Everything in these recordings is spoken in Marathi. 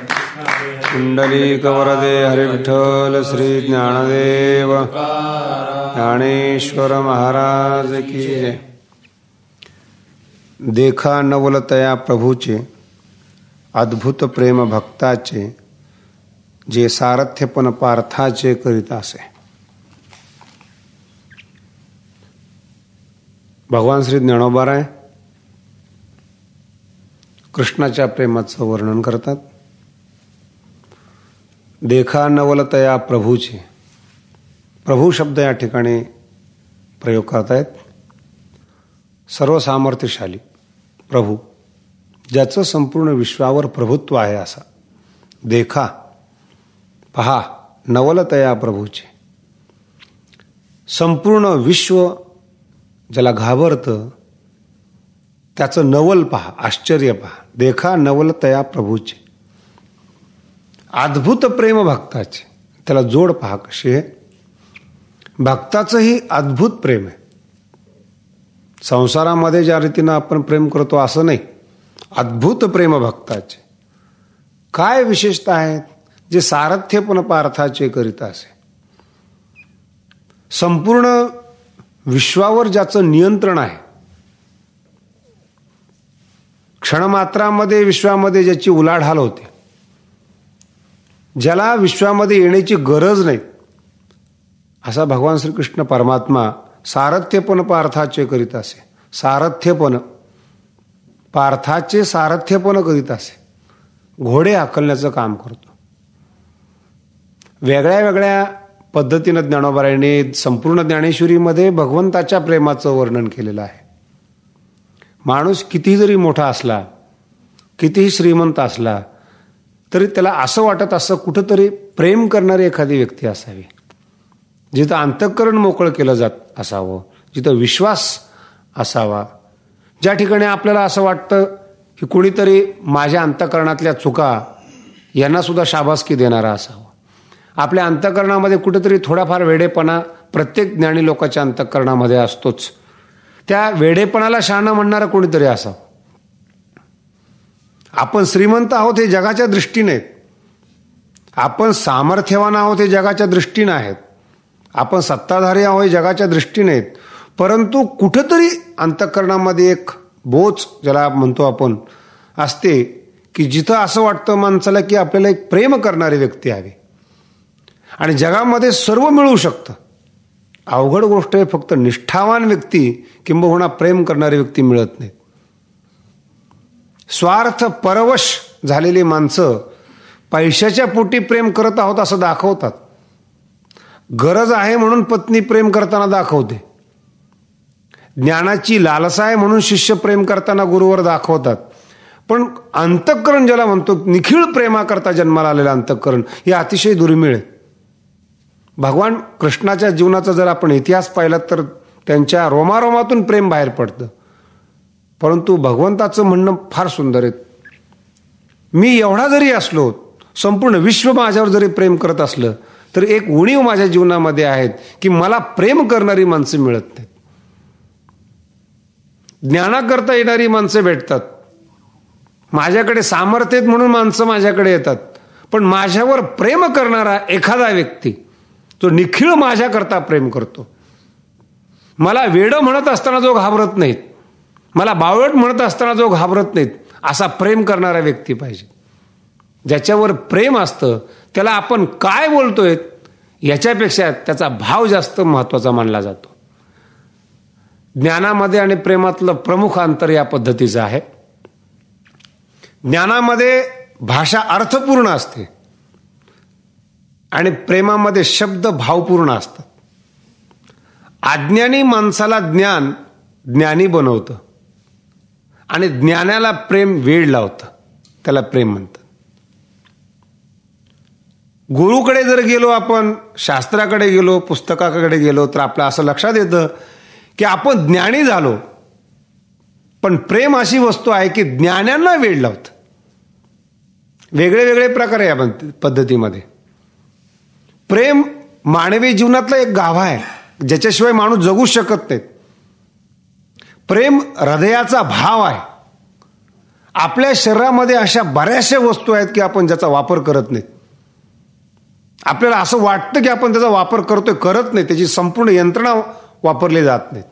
पुंडलिक वरदे विठ्ठल श्री ज्ञानदेव ज्ञानेश्वर महाराज की देखा नवलतया प्रभूचे अद्भुत प्रेम भक्ताचे जे सारथ्यपण पार्थाचे करीत असे भगवान श्री ज्ञानोबाराय कृष्णाच्या प्रेमाचं वर्णन करतात देखा नवलतया प्रभूचे प्रभू शब्द या ठिकाणी प्रयोग करतायत सर्व सामर्थ्यशाली प्रभू ज्याचं संपूर्ण विश्वावर प्रभुत्व आहे असा देखा पहा नवलतया प्रभूचे संपूर्ण विश्व ज्याला घाबरतं त्याचं नवल पहा आश्चर्य पहा देखा नवलतया प्रभूचे अद्भुत प्रेम भक्ताचे त्याला जोड पहा कशी आहे भक्ताचंही अद्भुत प्रेम आहे संसारामध्ये ज्या रीतीनं आपण प्रेम करतो असं नाही अद्भुत प्रेम भक्ताचे काय विशेषता आहेत जे सारथ्य पण पार्थाचे करीत असे संपूर्ण विश्वावर ज्याचं नियंत्रण आहे क्षणमात्रामध्ये विश्वामध्ये ज्याची उलाढाल होते ज्याला विश्वामध्ये येण्याची गरज नाही असा भगवान श्रीकृष्ण परमात्मा सारथ्यपण पार्थाचे करीत असे सारथ्यपण पार्थाचे सारथ्यपण करीत असे घोडे आकलण्याचं काम करतो वेगळ्या वेगळ्या पद्धतीनं ज्ञानोबाराने संपूर्ण ज्ञानेश्वरीमध्ये भगवंताच्या प्रेमाचं वर्णन केलेलं आहे माणूस किती जरी मोठा असला कितीही श्रीमंत असला तरी त्याला असं वाटत असं कुठंतरी प्रेम करणारी एखादी व्यक्ती असावी जिथं अंतःकरण मोकळं केलं जात असावं जिथं विश्वास असावा ज्या ठिकाणी आपल्याला असं वाटतं की कुणीतरी माझ्या अंतःकरणातल्या चुका यांनासुद्धा शाबासकी देणारा असावा आपल्या अंतःकरणामध्ये कुठंतरी थोडाफार वेडेपणा प्रत्येक ज्ञानी लोकाच्या अंतःकरणामध्ये असतोच त्या वेडेपणाला शहाणा म्हणणारा कोणीतरी असावं आपण श्रीमंत आहोत हे जगाच्या दृष्टीने आपण सामर्थ्यवान आहोत हे जगाच्या दृष्टीने आहेत आपण सत्ताधारी आहोत हे जगाच्या दृष्टीने परंतु कुठंतरी अंतःकरणामध्ये एक बोच ज्याला म्हणतो आपण असते की जिथं असं वाटतं माणसाला की आपल्याला एक प्रेम करणारी व्यक्ती हवी आणि जगामध्ये सर्व मिळू शकतं अवघड गोष्ट आहे फक्त निष्ठावान व्यक्ती किंबहुना प्रेम करणारी व्यक्ती मिळत नाहीत स्वार्थ परवश झालेली माणसं पैशाच्या पोटी प्रेम करत आहोत असं दाखवतात गरज आहे म्हणून पत्नी प्रेम करताना दाखवते ज्ञानाची लालसा आहे म्हणून शिष्य प्रेम करताना गुरुवर दाखवतात पण अंतःकरण ज्याला म्हणतो निखिळ प्रेमाकरता जन्माला आलेलं अंतःकरण हे अतिशय दुर्मिळ आहे भगवान कृष्णाच्या जीवनाचा जर आपण इतिहास पाहिला तर त्यांच्या रोमारोमातून प्रेम बाहेर पडतं परंतु भगवंताचं म्हणणं फार सुंदर आहे मी एवढा जरी असलो संपूर्ण विश्व माझ्यावर जरी प्रेम करत असलं तर एक उणीव माझ्या जीवनामध्ये आहेत की मला प्रेम करणारी माणसं मिळत नाहीत ज्ञानाकरता येणारी माणसं भेटतात माझ्याकडे सामर्थ्य म्हणून माणसं माझ्याकडे येतात पण माझ्यावर प्रेम करणारा एखादा व्यक्ती तो निखिळ माझ्याकरता प्रेम करतो मला वेडं म्हणत असताना जो घाबरत नाहीत मला बावळट म्हणत असताना जो घाबरत नाहीत असा प्रेम करणारा व्यक्ती पाहिजे ज्याच्यावर प्रेम असतं त्याला आपण काय बोलतोय याच्यापेक्षा त्याचा भाव जास्त महत्वाचा मानला जातो ज्ञानामध्ये आणि प्रेमातलं प्रमुख अंतर या पद्धतीचं आहे ज्ञानामध्ये भाषा अर्थपूर्ण असते आणि प्रेमामध्ये शब्द भावपूर्ण असतात अज्ञानी माणसाला ज्ञान ज्ञानी बनवतं आणि ज्ञानाला प्रेम वेळ लावतं त्याला प्रेम म्हणतात गुरुकडे जर गेलो आपण शास्त्राकडे गेलो पुस्तकाकडे गेलो तर आपलं असं लक्षात येतं की आपण ज्ञानी झालो पण प्रेम अशी वस्तू आहे की ज्ञानांना वेळ लावतं वेगळे वेगळे प्रकार आहे आपण पद्धतीमध्ये प्रेम मानवी जीवनातला एक गाभा आहे ज्याच्याशिवाय माणूस जगूच शकत नाहीत प्रेम हृदयाचा भाव आहे आपल्या शरीरामध्ये अशा बऱ्याचशा वस्तू आहेत की आपण ज्याचा वापर करत नाही आपल्याला असं वाटतं की आपण त्याचा वापर करतोय करत नाही त्याची संपूर्ण यंत्रणा वापरली जात नाही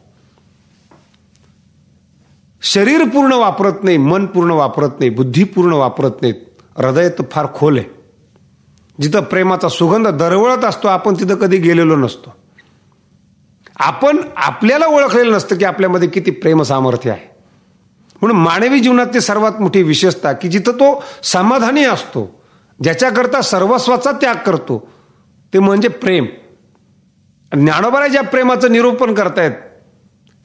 शरीर पूर्ण वापरत नाही मन पूर्ण वापरत नाही बुद्धी पूर्ण वापरत नाहीत हृदय तर फार खोल आहे जिथं प्रेमाचा सुगंध दरवळत असतो आपण तिथं कधी गेलेलो नसतो आपण आपल्याला ओळखलेलं नसतं की आपल्यामध्ये किती प्रेम सामर्थ्य आहे म्हणून मानवी जीवनातली सर्वात मोठी विशेषता की जिथं तो समाधानी असतो ज्याच्याकरता सर्वस्वाचा त्याग करतो ते म्हणजे प्रेम ज्ञानोबाला ज्या प्रेमाचं निरूपण करतायत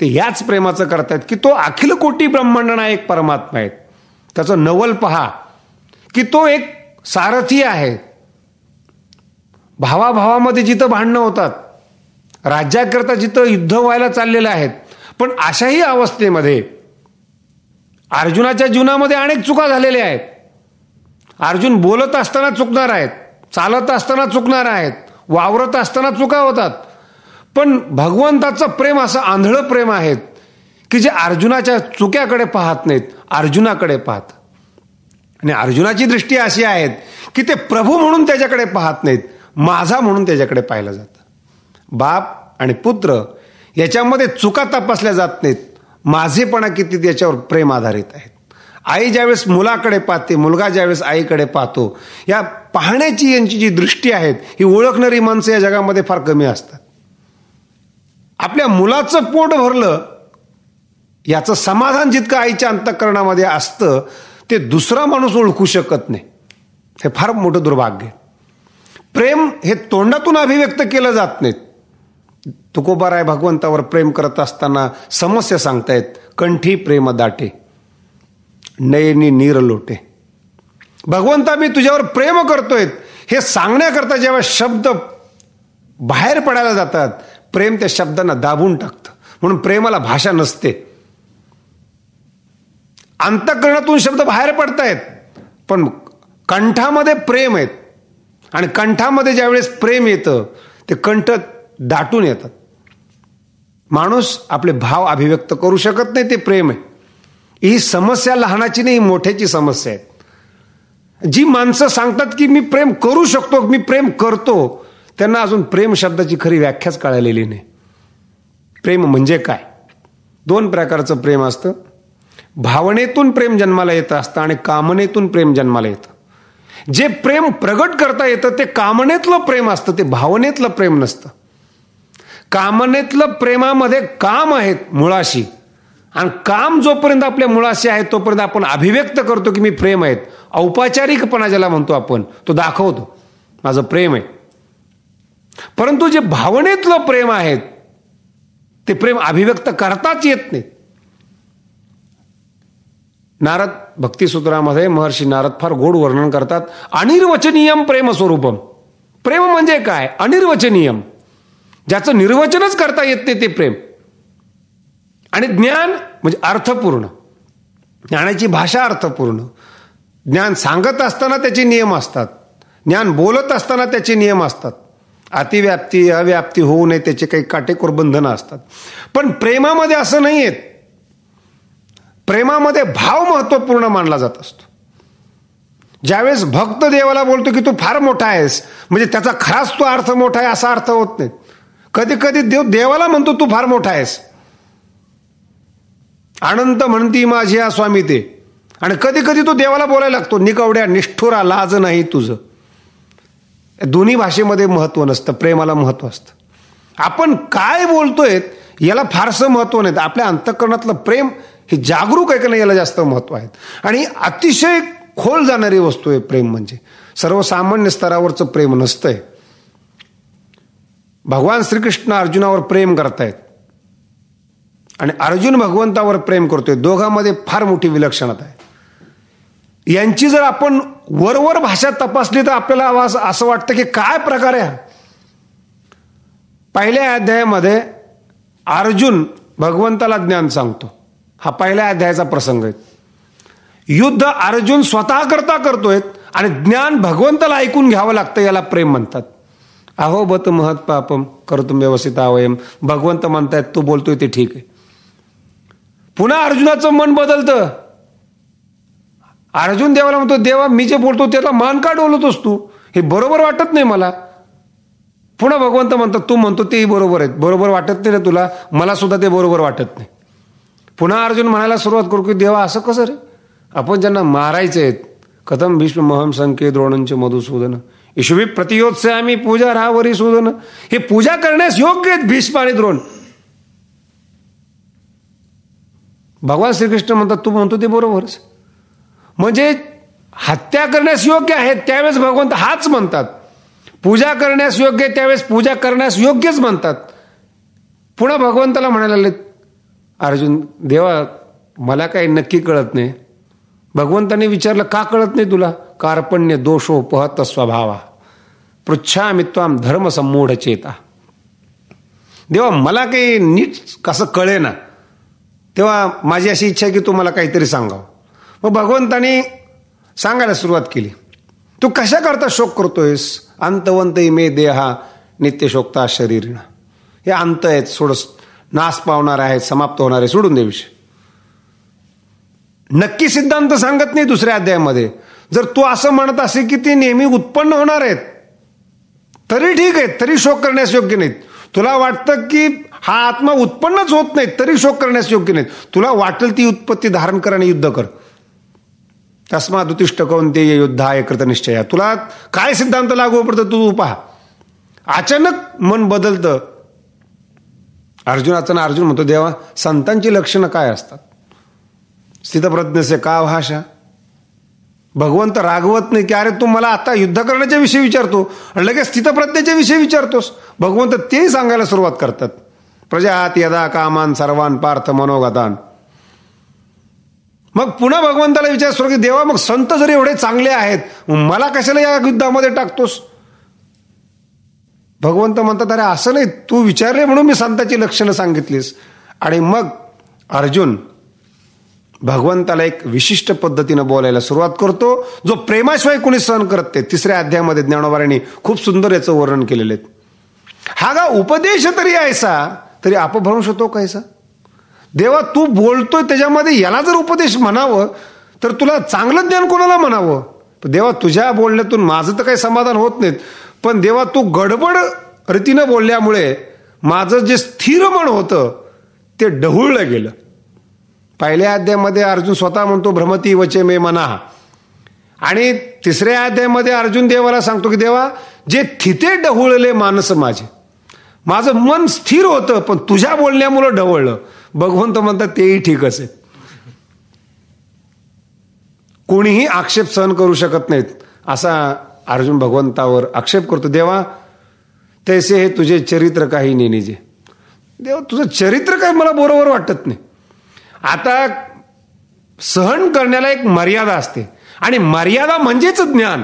ते याच प्रेमाचं करतायत की तो अखिल कोटी ब्रह्मांडना एक परमात्मा आहे त्याचं नवल पहा की तो एक सारथी आहे भावाभावामध्ये जिथं भांडणं होतात राज्याकरता जिथं युद्ध व्हायला चाललेलं आहेत पण अशाही अवस्थेमध्ये अर्जुनाच्या जीवनामध्ये अनेक चुका झालेल्या आहेत अर्जुन बोलत असताना चुकणार आहेत चालत असताना चुकणार आहेत वावरत असताना चुका होतात पण भगवंताचं प्रेम असं आंधळं प्रेम आहेत की जे अर्जुनाच्या चुक्याकडे पाहत नाहीत अर्जुनाकडे पाहत आणि अर्जुनाची दृष्टी अशी आहेत की ते प्रभू म्हणून त्याच्याकडे पाहत नाहीत माझा म्हणून त्याच्याकडे पाहिलं जात बाप आणि पुत्र याच्यामध्ये चुका तपासल्या जात नाहीत माझेपणा किती याच्यावर प्रेम आधारित आहेत आई ज्यावेळेस मुलाकडे पाहते मुलगा ज्यावेळेस आईकडे पाहतो या पाहण्याची यांची जी दृष्टी आहेत ही ओळखणारी माणसं या जगामध्ये फार कमी असतात आपल्या मुलाचं पोट भरलं याचं समाधान जितकं आईच्या अंतकरणामध्ये असतं ते दुसरा माणूस ओळखू शकत नाही हे फार मोठं दुर्भाग्य प्रेम हे तोंडातून अभिव्यक्त केलं जात नाहीत तुकोबाराय भगवंतावर प्रेम करत असताना समस्या सांगतायत कंठी प्रेम दाटे नयनी नीर लोटे भगवंता मी तुझ्यावर प्रेम करतोय हे सांगण्याकरता जेव्हा शब्द बाहेर पडायला जातात प्रेम त्या शब्दांना दाबून टाकतं म्हणून प्रेमाला भाषा नसते अंतकरणातून शब्द बाहेर पडतायत पण कंठामध्ये प्रेम आहेत आणि कंठामध्ये ज्यावेळेस प्रेम येतं ते कंठ दाटून येतात माणूस आपले भाव अभिव्यक्त करू शकत नाही ते प्रेम आहे ही समस्या लहानाची नाही मोठ्याची समस्या आहे जी माणसं सांगतात की मी प्रेम करू शकतो मी प्रेम करतो त्यांना अजून प्रेम शब्दाची खरी व्याख्याच कळालेली नाही प्रेम म्हणजे काय दोन प्रकारचं प्रेम असतं भावनेतून प्रेम जन्माला येतं असतं आणि कामनेतून प्रेम जन्माला येतं जे प्रेम प्रगट करता येतं ते कामनेतलं प्रेम असतं ते भावनेतलं प्रेम नसतं कामनेतलं प्रेमामध्ये काम आहेत मुळाशी आणि काम जोपर्यंत आपल्या मुळाशी आहे तोपर्यंत आपण अभिव्यक्त करतो की मी प्रेम आहेत औपचारिकपणा ज्याला म्हणतो आपण तो दाखवतो माझं प्रेम आहे परंतु जे भावनेतलं प्रेम आहेत ते प्रेम अभिव्यक्त करताच येत नाही नारद भक्तिसूत्रामध्ये महर्षी नारद फार गोड वर्णन करतात अनिर्वचनीयम प्रेमस्वरूपम प्रेम म्हणजे काय अनिर्वचनीयम ज्याचं निर्वचनच करता येत नाही ते प्रेम आणि ज्ञान म्हणजे अर्थपूर्ण ज्ञानाची भाषा अर्थपूर्ण ज्ञान सांगत असताना त्याचे नियम असतात ज्ञान बोलत असताना त्याचे नियम असतात अतिव्याप्ती अव्याप्ती होऊ नये त्याचे काही काटेकोर बंधनं असतात पण प्रेमामध्ये असं नाही आहेत प्रेमामध्ये भाव महत्वपूर्ण मानला जात असतो ज्यावेळेस भक्त देवाला बोलतो की तू फार मोठा आहेस म्हणजे त्याचा खराच तो अर्थ मोठा आहे असा अर्थ होत नाही कधी कधी देव देवाला म्हणतो तू फार मोठा आहेस अनंत म्हणती माझी हा स्वामी ते आणि कधी कधी तो देवाला बोलायला लागतो निकवड्या निष्ठुरा लाज नाही तुझं दोन्ही भाषेमध्ये महत्व नसतं प्रेमाला महत्व असतं आपण काय बोलतोय याला फारसं महत्व नाही आपल्या अंतःकरणातलं प्रेम हे जागरूक आहे का नाही याला जास्त महत्व आहे आणि अतिशय खोल जाणारी वस्तू आहे प्रेम म्हणजे सर्वसामान्य स्तरावरचं प्रेम नसतंय भगवान श्रीकृष्ण अर्जुनावर प्रेम करतायत आणि अर्जुन भगवंतावर प्रेम करतोय दोघांमध्ये फार मोठी विलक्षणता आहे यांची जर आपण वरवर भाषा तपासली तर आपल्याला असं वाटतं की काय प्रकार आहे पहिल्या अध्यायामध्ये अर्जुन भगवंताला ज्ञान सांगतो हा पहिल्या अध्यायाचा प्रसंग आहे युद्ध अर्जुन स्वतः करता करतोय आणि ज्ञान भगवंताला ऐकून घ्यावं लागतं याला प्रेम म्हणतात अहो बत महत पापम करतो व्यवस्थित अवयम भगवंत म्हणतायत तू बोलतोय ते ठीक आहे पुन्हा अर्जुनाचं मन बदलतं अर्जुन देवाला म्हणतो देवा मी जे बोलतो त्याला मान का डोलतोस तू हे बरोबर वाटत नाही मला पुन्हा भगवंत म्हणतात तू म्हणतो तेही बरोबर आहेत बरोबर वाटत नाही ना तुला मला सुद्धा ते बरोबर वाटत नाही पुन्हा अर्जुन म्हणायला सुरुवात करू की देवा असं कसं रे आपण ज्यांना मारायचे आहेत कथम भीष्म महम संकेत द्रोणांचे मधुसूदन यशोभी प्रतियोत्सयामी पूजा राहावरी सुदन हे पूजा करण्यास योग्य आहेत भीष्म आणि द्रोण भगवान श्रीकृष्ण म्हणतात तू म्हणतो ते बरोबरच म्हणजे हत्या करण्यास योग्य आहेत त्यावेळेस भगवंत हाच म्हणतात पूजा करण्यास योग्य त्यावेळेस पूजा करण्यास योग्यच म्हणतात पुन्हा भगवंताला म्हणायला अर्जुन देवा मला काही नक्की कळत नाही भगवंताने विचारलं का कळत नाही तुला कार्पण्य पहत स्वभावा पृच्छामित्वाम धर्म संमूढ चेता देवा मला काही नीट कसं कळे ना तेव्हा माझी अशी इच्छा आहे की तू मला काहीतरी सांगाव मग भगवंताने सांगायला सुरुवात केली तू कशा करता शोक करतोयस अंतवंत इमे देहा नित्य शोकता शरीर हे अंत आहेत सोडस नाश पावणार आहेत समाप्त होणार आहे सोडून दे नक्की सिद्धांत सांगत नाही दुसऱ्या अध्यायामध्ये जर तू असं म्हणत असे की ते नेहमी उत्पन्न होणार आहेत तरी ठीक आहे तरी शोक करण्यास योग्य नाहीत तुला वाटतं की हा आत्मा उत्पन्नच होत नाहीत तरी शोक करण्यास योग्य नाहीत तुला वाटेल ती उत्पत्ती धारण कर आणि युद्ध कर तस्मा दुतिष्ठ योद्धा हे कृत निश्चय तुला काय सिद्धांत लागू पडतं तू पहा अचानक मन बदलतं अर्जुनाचं अर्जुन म्हणतो देवा संतांची लक्षणं काय असतात स्थितप्रज्ञ से का भाषा भगवंत रागवत नाही की अरे तू मला आता युद्ध करण्याच्या विषयी विचारतो आणि लगेच स्थितप्रज्ञेच्या विषयी विचारतोस भगवंत तेही सांगायला सुरुवात करतात प्रजात यदा कामान सर्वान पार्थ मनोगतान मग पुन्हा भगवंताला विचार सुरू की देवा मग संत जरी एवढे चांगले आहेत मला कशाला या युद्धामध्ये टाकतोस भगवंत म्हणतात अरे असं नाही तू विचारले म्हणून मी संताची लक्षणं सांगितलीस आणि मग अर्जुन भगवंताला एक विशिष्ट पद्धतीनं बोलायला सुरुवात करतो जो प्रेमाशिवाय कोणी सहन करत ते तिसऱ्या अध्यायामध्ये ज्ञानोबाऱ्यांनी खूप सुंदर याचं वर्णन केलेलं आहे हा गा उपदेश तरी ऐसा तरी अपभ्रंश होतो कायसा देवा तू बोलतोय त्याच्यामध्ये याला जर उपदेश म्हणावं तर तुला चांगलं ज्ञान कोणाला म्हणावं देवा तुझ्या बोलण्यातून माझं तर काही समाधान होत नाहीत पण देवा तू गडबड रीतीनं बोलल्यामुळे माझं जे स्थिर मन होतं ते डहुळलं गेलं पहिल्या अध्यायामध्ये अर्जुन स्वतः म्हणतो भ्रमती वचे मे मना आणि तिसऱ्या अध्यायामध्ये अर्जुन देवाला सांगतो की देवा जे तिथे ढवळले मानस माझे माझं मन स्थिर होतं पण तुझ्या बोलण्यामुळं ढवळलं भगवंत म्हणतात तेही ठीक आहे कोणीही आक्षेप सहन करू शकत नाहीत असा अर्जुन भगवंतावर आक्षेप करतो देवा तैसे हे तुझे चरित्र काही नेनेजे देवा तुझं चरित्र काय मला बरोबर वाटत नाही आता सहन करण्याला एक मर्यादा असते आणि मर्यादा म्हणजेच ज्ञान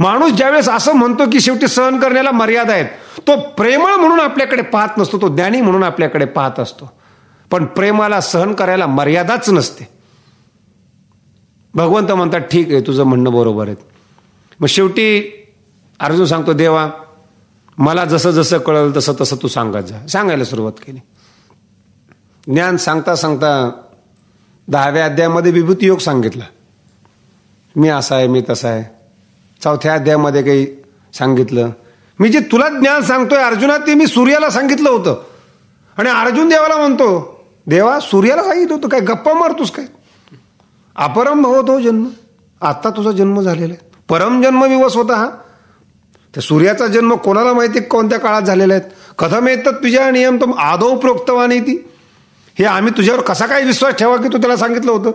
माणूस ज्यावेळेस असं म्हणतो की शेवटी सहन करण्याला मर्यादा आहेत तो प्रेमळ म्हणून आपल्याकडे पाहत नसतो तो ज्ञानी म्हणून आपल्याकडे पाहत असतो पण प्रेमाला सहन करायला मर्यादाच नसते भगवंत म्हणतात ठीक आहे तुझं म्हणणं बरोबर आहे मग शेवटी अर्जुन सांगतो देवा मला जसं जसं कळलं तसं तसं तू सांगत जा सांगायला सुरुवात केली ज्ञान सांगता सांगता दहाव्या अध्यायामध्ये विभूती योग सांगितला मी असा आहे मी तसा आहे चौथ्या अध्यायामध्ये काही सांगितलं मी जे तुला ज्ञान सांगतोय अर्जुना ते मी सूर्याला सांगितलं होतं आणि अर्जुन देवाला म्हणतो देवा सूर्याला सांगितलं होतं काय गप्पा मारतोस काय अपरम भवतो जन्म आत्ता तुझा जन्म झालेला आहे परम जन्म होता हा तर सूर्याचा जन्म कोणाला माहिती कोणत्या काळात झालेला आहे कथम येतात तुझ्या नियम तुम आदौ प्रोक्तवानी ती हे आम्ही तुझ्यावर कसा काय विश्वास ठेवा की तू त्याला सांगितलं होतं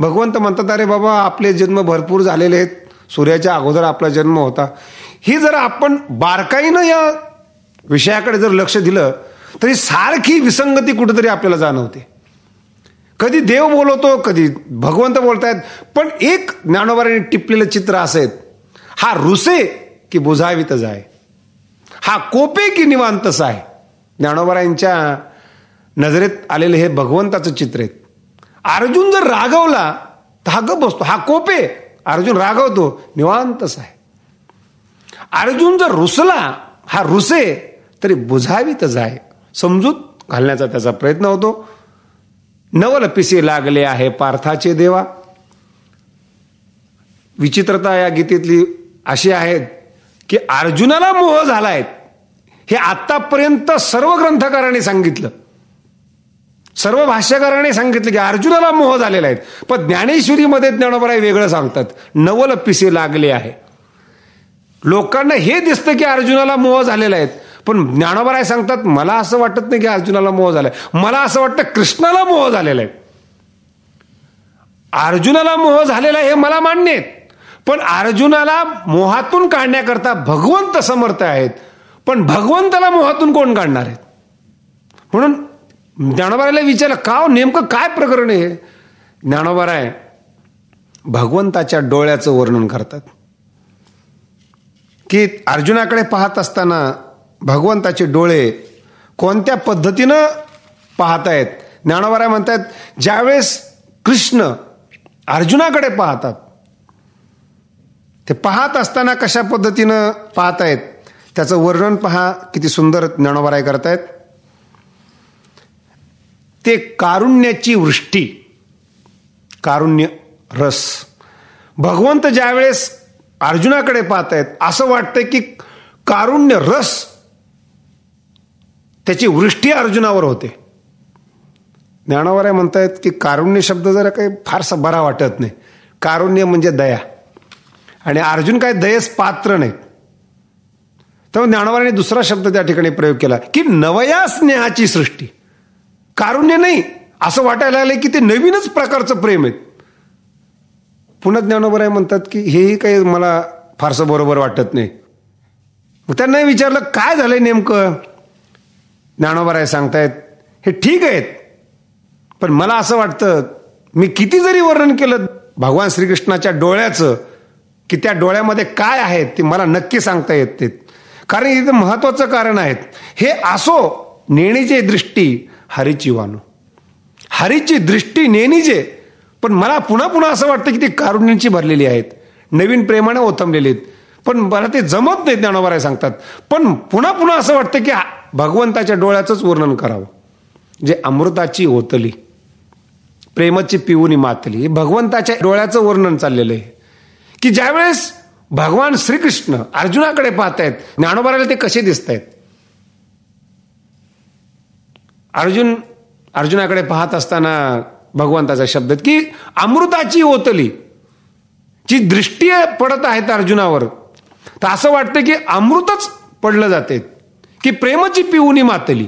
भगवंत म्हणतात अरे बाबा आपले जन्म भरपूर झालेले आहेत सूर्याच्या अगोदर आपला जन्म होता ही जर आपण बारकाईनं या विषयाकडे जर लक्ष दिलं तरी सारखी विसंगती कुठेतरी आपल्याला जाणवते कधी देव बोलवतो कधी भगवंत आहेत पण एक ज्ञानोबाराने टिपलेलं चित्र असेल हा रुसे की बुझावीतच आहे हा कोपे की निवांतच आहे ज्ञानोबारांच्या नजरेत आलेले हे भगवंताचं चित्र आहे अर्जुन जर रागवला तर हा गप बसतो हा कोपे अर्जुन रागवतो निवांतच आहे अर्जुन जर रुसला हा रुसे तरी बुझावीतच आहे समजूत घालण्याचा त्याचा प्रयत्न होतो नवल लागले आहे पार्थाचे देवा विचित्रता या गीतेतली अशी आहेत की अर्जुनाला मोह झालाय हे आतापर्यंत सर्व ग्रंथकारांनी सांगितलं सर्व भाष्यकारांनी सांगितलं की अर्जुनाला मोह झालेला आहे पण ज्ञानेश्वरीमध्ये ज्ञानोबरा वेगळं सांगतात नवल पिसे लागले आहे लोकांना हे दिसतं की अर्जुनाला मोह झालेला आहे पण ज्ञानोबराय सांगतात मला असं वाटत नाही की अर्जुनाला मोह झालाय मला असं वाटतं कृष्णाला मोह झालेला आहे अर्जुनाला मोह झालेला हे मला मान्य आहेत पण अर्जुनाला मोहातून काढण्याकरता भगवंत समर्थ आहेत पण भगवंताला मोहातून कोण काढणार आहेत म्हणून ज्ञानोबाराला विचारलं का नेमकं काय प्रकरण आहे ज्ञानोबाराय भगवंताच्या डोळ्याचं वर्णन करतात की अर्जुनाकडे पाहत असताना भगवंताचे डोळे कोणत्या पद्धतीनं आहेत ज्ञानोबाराय म्हणतात ज्यावेळेस कृष्ण अर्जुनाकडे पाहतात ते पाहत असताना कशा पद्धतीनं आहेत त्याचं वर्णन पहा किती सुंदर ज्ञानोबाराय करतायत ते कारुण्याची वृष्टी कारुण्य रस भगवंत ज्यावेळेस अर्जुनाकडे पाहत आहेत असं वाटतं की कारुण्य रस त्याची वृष्टी अर्जुनावर होते ज्ञानावर म्हणतायत की कारुण्य शब्द जरा काही फारसा बरा वाटत नाही कारुण्य म्हणजे दया आणि अर्जुन काय दयेस पात्र नाही तर ज्ञानावराने दुसरा शब्द त्या ठिकाणी प्रयोग केला की नवया स्नेहाची सृष्टी कारुण्य नाही असं वाटायला लागलं की ते नवीनच प्रकारचं प्रेम आहे पुन्हा ज्ञानोबराय म्हणतात की हेही काही मला फारसं बरोबर वाटत नाही मग त्यांना विचारलं काय झालंय नेमकं ज्ञानोबराय सांगतायत हे ठीक आहेत पण मला असं वाटतं मी किती जरी वर्णन केलं भगवान श्रीकृष्णाच्या डोळ्याचं की त्या डोळ्यामध्ये काय आहेत ते मला नक्की सांगता येत कारण इथं महत्वाचं कारण आहे हे असो नेणीची दृष्टी हरीची वाणू हरीची दृष्टी नेहमीच आहे पण मला पुन्हा पुन्हा असं वाटतं की ती कारुण्यांची भरलेली आहेत नवीन प्रेमाने ओथंबलेली आहेत पण मला ते जमत नाही ज्ञानोबाराय सांगतात पण पुन्हा पुन्हा असं वाटतं की भगवंताच्या डोळ्याचंच वर्णन करावं जे अमृताची ओतली प्रेमाची पिऊनी मातली हे भगवंताच्या डोळ्याचं वर्णन चाललेलं आहे की ज्यावेळेस भगवान श्रीकृष्ण अर्जुनाकडे पाहतायत ज्ञानोबाराला ते कसे दिसत आहेत अर्जुन अर्जुनाकडे पाहत असताना भगवंताचा शब्द की अमृताची ओतली जी दृष्टी पडत आहेत अर्जुनावर तर असं वाटतं की अमृतच पडलं जाते की प्रेमची पिऊनी मातली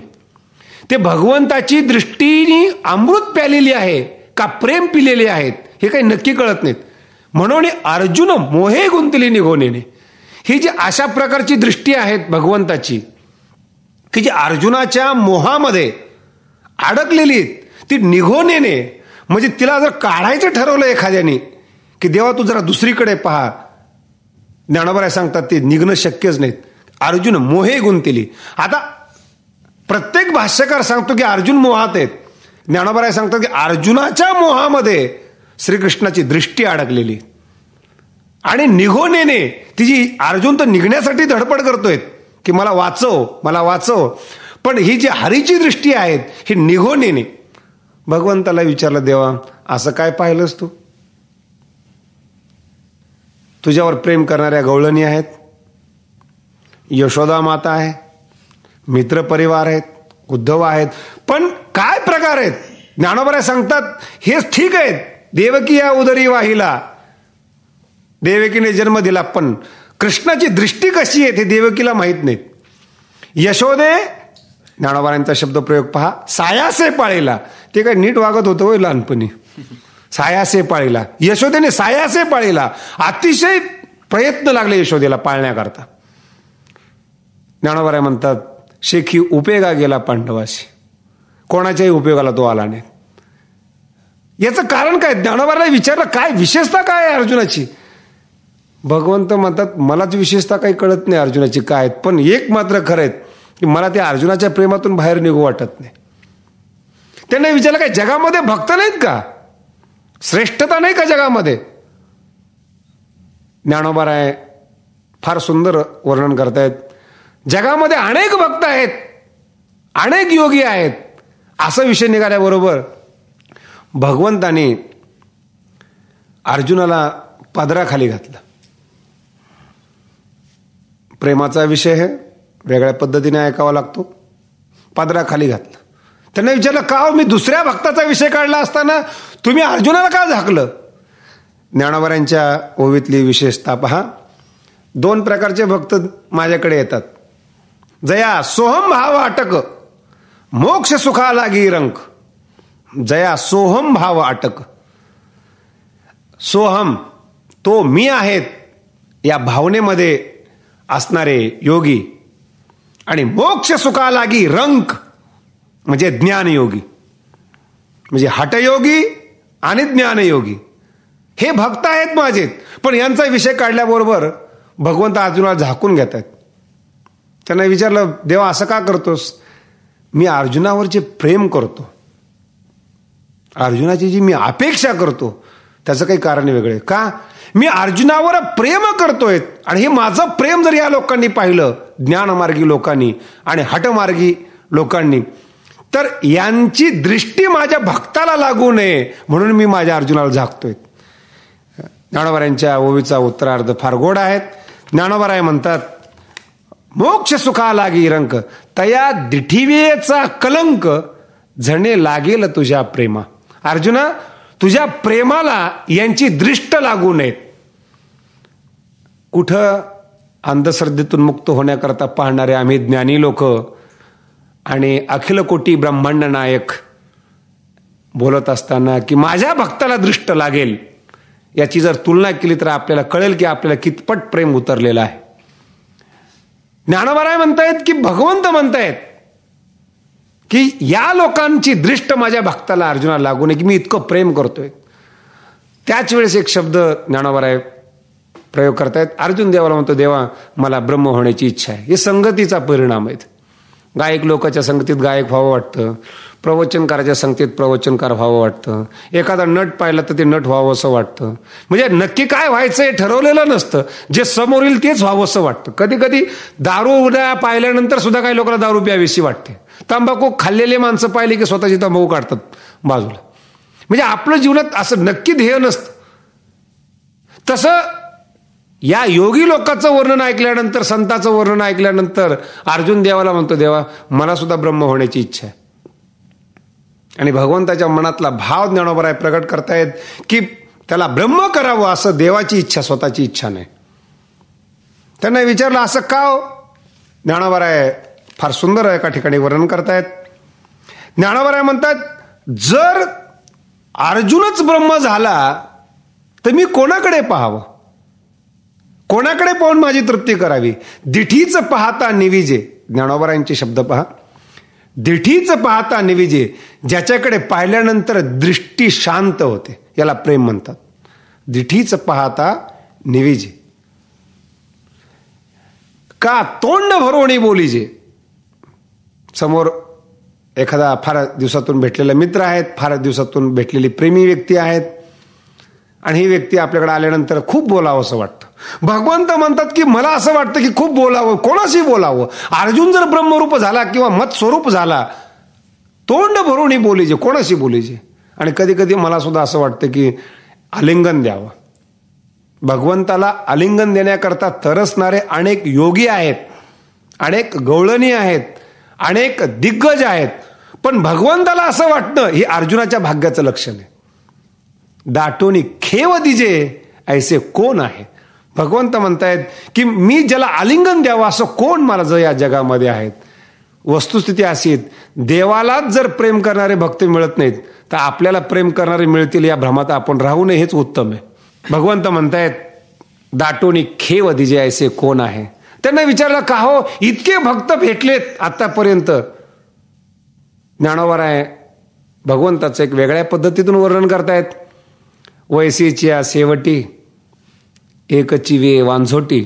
ते भगवंताची दृष्टीने अमृत प्यालेली आहे का प्रेम पिलेले आहेत हे काही नक्की कळत नाहीत म्हणून अर्जुन मोहे गुंतली निघोनेने ही जी अशा प्रकारची दृष्टी आहेत भगवंताची की जी अर्जुनाच्या मोहामध्ये अडकलेली ती निघून येणे म्हणजे तिला जर काढायचं ठरवलं एखाद्याने की देवा तू जरा दुसरीकडे पहा ज्ञानोबराय सांगतात ते निघणं शक्यच नाहीत अर्जुन मोहे गुंतली आता प्रत्येक भाष्यकार सांगतो की अर्जुन मोहात आहेत ज्ञानोबराय सांगतात की अर्जुनाच्या मोहामध्ये श्रीकृष्णाची दृष्टी अडकलेली आणि निघून येणे तिची अर्जुन तर निघण्यासाठी धडपड करतोय की मला वाचव मला वाचव पण ही जी हरीची दृष्टी आहेत ही निघून येणे भगवंताला विचारलं देवा असं काय पाहिलंस तू तुझ्यावर प्रेम करणाऱ्या गवळणी आहेत यशोदा माता आहे मित्रपरिवार आहेत उद्धव आहेत पण काय प्रकार आहेत ज्ञानोबऱ्या सांगतात हेच ठीक आहेत देवकी या उदरी वाहिला देवकीने जन्म दिला पण कृष्णाची दृष्टी कशी आहे ते देवकीला माहीत नाहीत यशोदे शब्द शब्दप्रयोग पहा सायासे पाळीला ते काय नीट वागत होतं लहानपणी सायासे पाळीला यशोदेने सायासे पाळीला अतिशय प्रयत्न लागले यशोदेला पाळण्याकरता ज्ञानोबाराय म्हणतात शेखी उपेगा गेला पांडवाशी कोणाच्याही उपयोगाला तो आला नाही याचं कारण काय ज्ञानोबाला विचारलं काय विशेषता काय अर्जुनाची भगवंत म्हणतात मलाच विशेषता काही कळत नाही अर्जुनाची काय पण एक मात्र खरं आहे की मला त्या अर्जुनाच्या प्रेमातून बाहेर निघू वाटत नाही त्यांना विचारलं काय जगामध्ये भक्त नाहीत का श्रेष्ठता नाही का जगामध्ये आहे फार सुंदर वर्णन करतायत जगामध्ये अनेक भक्त आहेत अनेक योगी आहेत असा विषय निघाल्याबरोबर भगवंताने अर्जुनाला पदराखाली घातलं प्रेमाचा विषय आहे वेगळ्या पद्धतीने ऐकावा लागतो पादरा खाली घातलं त्यांना विचारलं का हो, मी दुसऱ्या भक्ताचा विषय काढला असताना तुम्ही अर्जुनाला का झाकलं ज्ञानावरांच्या ओवीतली विशेषता पहा दोन प्रकारचे भक्त माझ्याकडे येतात जया सोहम भाव अटक मोक्ष सुखा लागी रंक जया सोहम भाव अटक सोहम तो मी आहेत या भावनेमध्ये असणारे योगी आणि मोक्ष सुखालागी रंक म्हणजे ज्ञानयोगी म्हणजे हटयोगी आणि ज्ञानयोगी हे भक्त आहेत माझे पण यांचा विषय काढल्याबरोबर भगवंत अर्जुनाला झाकून घेत आहेत त्यांना विचारलं देवा असं का करतोस मी अर्जुनावर जे प्रेम करतो अर्जुनाची जी मी अपेक्षा करतो त्याचं काही कारण वेगळे का मी अर्जुनावर प्रेम करतोय आणि हे माझं प्रेम जर या लोकांनी पाहिलं ज्ञानमार्गी लोकांनी आणि हटमार्गी लोकांनी तर यांची दृष्टी माझ्या भक्ताला लागू नये म्हणून मी माझ्या अर्जुनाला झाकतोय ज्ञानोबाऱ्यांच्या ओवीचा उत्तरार्ध फार गोड आहेत ज्ञानोबराय म्हणतात मोक्ष सुखा लागी रंक तया दिठिवेचा कलंक झणे लागेल तुझ्या प्रेमा अर्जुना तुझ्या प्रेमाला यांची दृष्ट लागू नयेत कुठं अंधश्रद्धेतून मुक्त होण्याकरता पाहणारे आम्ही ज्ञानी लोक आणि अखिल कोटी ब्रह्मांड नायक बोलत असताना की माझ्या भक्ताला दृष्ट लागेल याची जर तुलना केली तर आपल्याला कळेल की आपल्याला कितपट प्रेम उतरलेलं आहे ज्ञानमाराय म्हणतायत की भगवंत म्हणतायत की या लोकांची दृष्ट माझ्या भक्ताला अर्जुनाला लागू नये की मी इतकं प्रेम करतोय त्याच वेळेस एक शब्द आहे प्रयोग करतायत अर्जुन देवाला म्हणतो देवा मला ब्रह्म होण्याची इच्छा आहे हे संगतीचा परिणाम आहेत गायक लोकाच्या संगतीत गायक व्हावं वाटतं प्रवचनकाराच्या संगतीत प्रवचनकार व्हावं वाटतं एखादा नट पाहिला तर ते नट व्हावं असं वाटतं म्हणजे नक्की काय व्हायचं हे ठरवलेलं नसतं जे येईल तेच व्हावं असं वाटतं कधी कधी दारू उद्या पाहिल्यानंतर सुद्धा काही लोकांना दारू प्याविषयी वाटते तंबाखू खाल्लेले माणसं पाहिले की स्वतःची तंबाखू काढतात बाजूला म्हणजे आपलं जीवनात असं नक्की ध्येय नसतं तसं या योगी लोकांचं वर्णन ऐकल्यानंतर संतांचं वर्णन ऐकल्यानंतर अर्जुन देवाला म्हणतो देवा मला सुद्धा ब्रह्म होण्याची इच्छा आहे आणि भगवंताच्या मनातला भाव ज्ञानोबर आहे प्रकट करतायत की त्याला ब्रह्म करावं असं देवाची इच्छा स्वतःची इच्छा नाही त्यांना विचारलं असं का हो? ज्ञानोबर आहे फार सुंदर एका ठिकाणी वर्णन करतायत ज्ञानावराय म्हणतात जर अर्जुनच ब्रह्म झाला तर मी कोणाकडे पाहावं कोणाकडे पाहून माझी तृप्ती करावी दिठीच पाहता निविजे ज्ञानोबरायांचे शब्द पहा दिठीच पाहता निविजे ज्याच्याकडे पाहिल्यानंतर दृष्टी शांत होते याला प्रेम म्हणतात दिठीच पाहता निविजे का तोंड भरवणी बोलीजे समोर एखादा फार दिवसातून भेटलेला मित्र आहेत फार दिवसातून भेटलेली प्रेमी व्यक्ती आहेत आणि ही व्यक्ती आपल्याकडे आल्यानंतर खूप बोलावं असं वाटतं भगवंत म्हणतात की मला असं वाटतं की खूप बोलावं कोणाशी बोलावं अर्जुन जर ब्रह्मरूप झाला किंवा मत स्वरूप झाला तोंड भरून ही बोलीजे कोणाशी बोलीजे आणि कधी कधी मला सुद्धा असं वाटतं की आलिंगन द्यावं भगवंताला आलिंगन देण्याकरता तरसणारे अनेक योगी आहेत अनेक गवळणी आहेत अनेक दिग्गज आहेत पण भगवंताला असं वाटणं हे अर्जुनाच्या भाग्याचं लक्षण आहे दाटोनी खेव दिजे ऐसे कोण आहे भगवंत म्हणतायत की मी ज्याला आलिंगन द्यावं असं कोण मला जर या जगामध्ये आहेत वस्तुस्थिती अशी देवालाच जर प्रेम करणारे भक्त मिळत नाहीत तर आपल्याला प्रेम करणारे मिळतील या भ्रमात आपण राहू नये हेच उत्तम आहे भगवंत म्हणतायत दाटोनी खेव दिजे ऐसे कोण आहे त्यांना विचारलं का हो इतके भक्त भेटलेत आतापर्यंत ज्ञानोवर आहे भगवंताचं एक वेगळ्या पद्धतीतून वर्णन करतायत वैसीच्या शेवटी एकची वे वांझोटी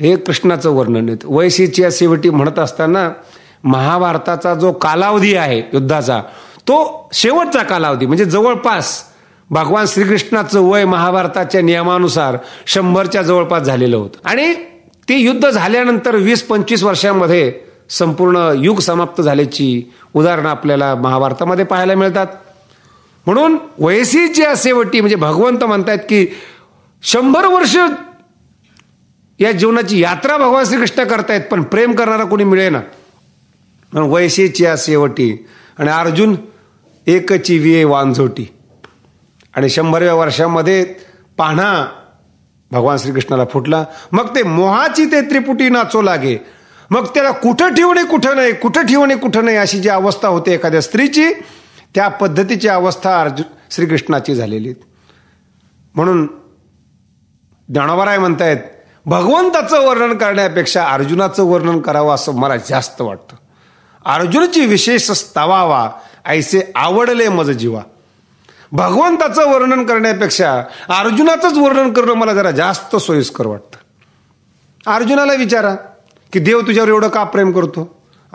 हे कृष्णाचं वर्णन आहे वैसीच्या शेवटी म्हणत असताना महाभारताचा जो कालावधी आहे युद्धाचा तो शेवटचा कालावधी म्हणजे जवळपास भगवान श्रीकृष्णाचं वय महाभारताच्या नियमानुसार शंभरच्या जवळपास झालेलं होतं आणि ते युद्ध झाल्यानंतर वीस पंचवीस वर्षांमध्ये संपूर्ण युग समाप्त झाल्याची उदाहरणं आपल्याला महाभारतामध्ये पाहायला मिळतात म्हणून वयसी जे म्हणजे भगवंत म्हणतात की शंभर वर्ष या जीवनाची यात्रा भगवान श्रीकृष्ण करतायत पण प्रेम करणारा कोणी मिळेना म्हणून वयसीची सेवटी आणि अर्जुन एकची विये वांझोटी आणि शंभरव्या वर्षामध्ये पाहणा भगवान श्रीकृष्णाला फुटला मग ते मोहाची ते त्रिपुटी नाचो लागे मग त्याला कुठं ठेवणे कुठं नाही कुठं ठेवणे कुठं नाही अशी जी अवस्था होते एखाद्या स्त्रीची त्या पद्धतीची अवस्था अर्जुन श्रीकृष्णाची झालेली म्हणून ज्ञानोबराय म्हणतायत भगवंताचं वर्णन करण्यापेक्षा अर्जुनाचं वर्णन करावं असं मला जास्त वाटतं अर्जुनची विशेष स्तवावा ऐसे आवडले मज जीवा भगवंताचं वर्णन करण्यापेक्षा अर्जुनाचंच वर्णन करणं मला जरा जास्त सोयीस्कर वाटतं अर्जुनाला विचारा की देव तुझ्यावर एवढं का प्रेम करतो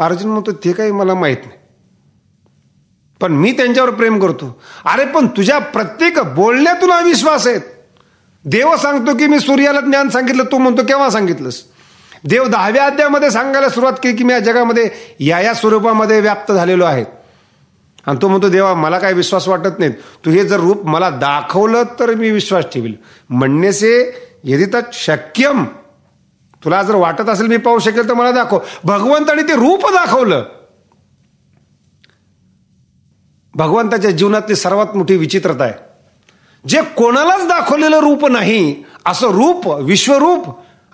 अर्जुन म्हणतो ते काही मला माहीत नाही पण मी त्यांच्यावर प्रेम करतो अरे पण तुझ्या प्रत्येक बोलण्यातून अविश्वास आहेत देव सांगतो की मी सूर्याला ज्ञान सांगितलं तू म्हणतो केव्हा सांगितलंस देव दहाव्या अध्यामध्ये सांगायला सुरुवात केली की मी या जगामध्ये या या स्वरूपामध्ये व्याप्त झालेलो आहेत आणि तो म्हणतो देवा मला काय विश्वास वाटत नाही तू हे जर रूप मला दाखवलं तर मी विश्वास ठेवील म्हणण्याचे यदि तर शक्यम तुला जर वाटत असेल मी पाहू शकेल तर मला दाखव भगवंताने ते रूप दाखवलं भगवंताच्या जीवनातली सर्वात मोठी विचित्रता आहे जे कोणालाच दाखवलेलं रूप नाही असं रूप विश्वरूप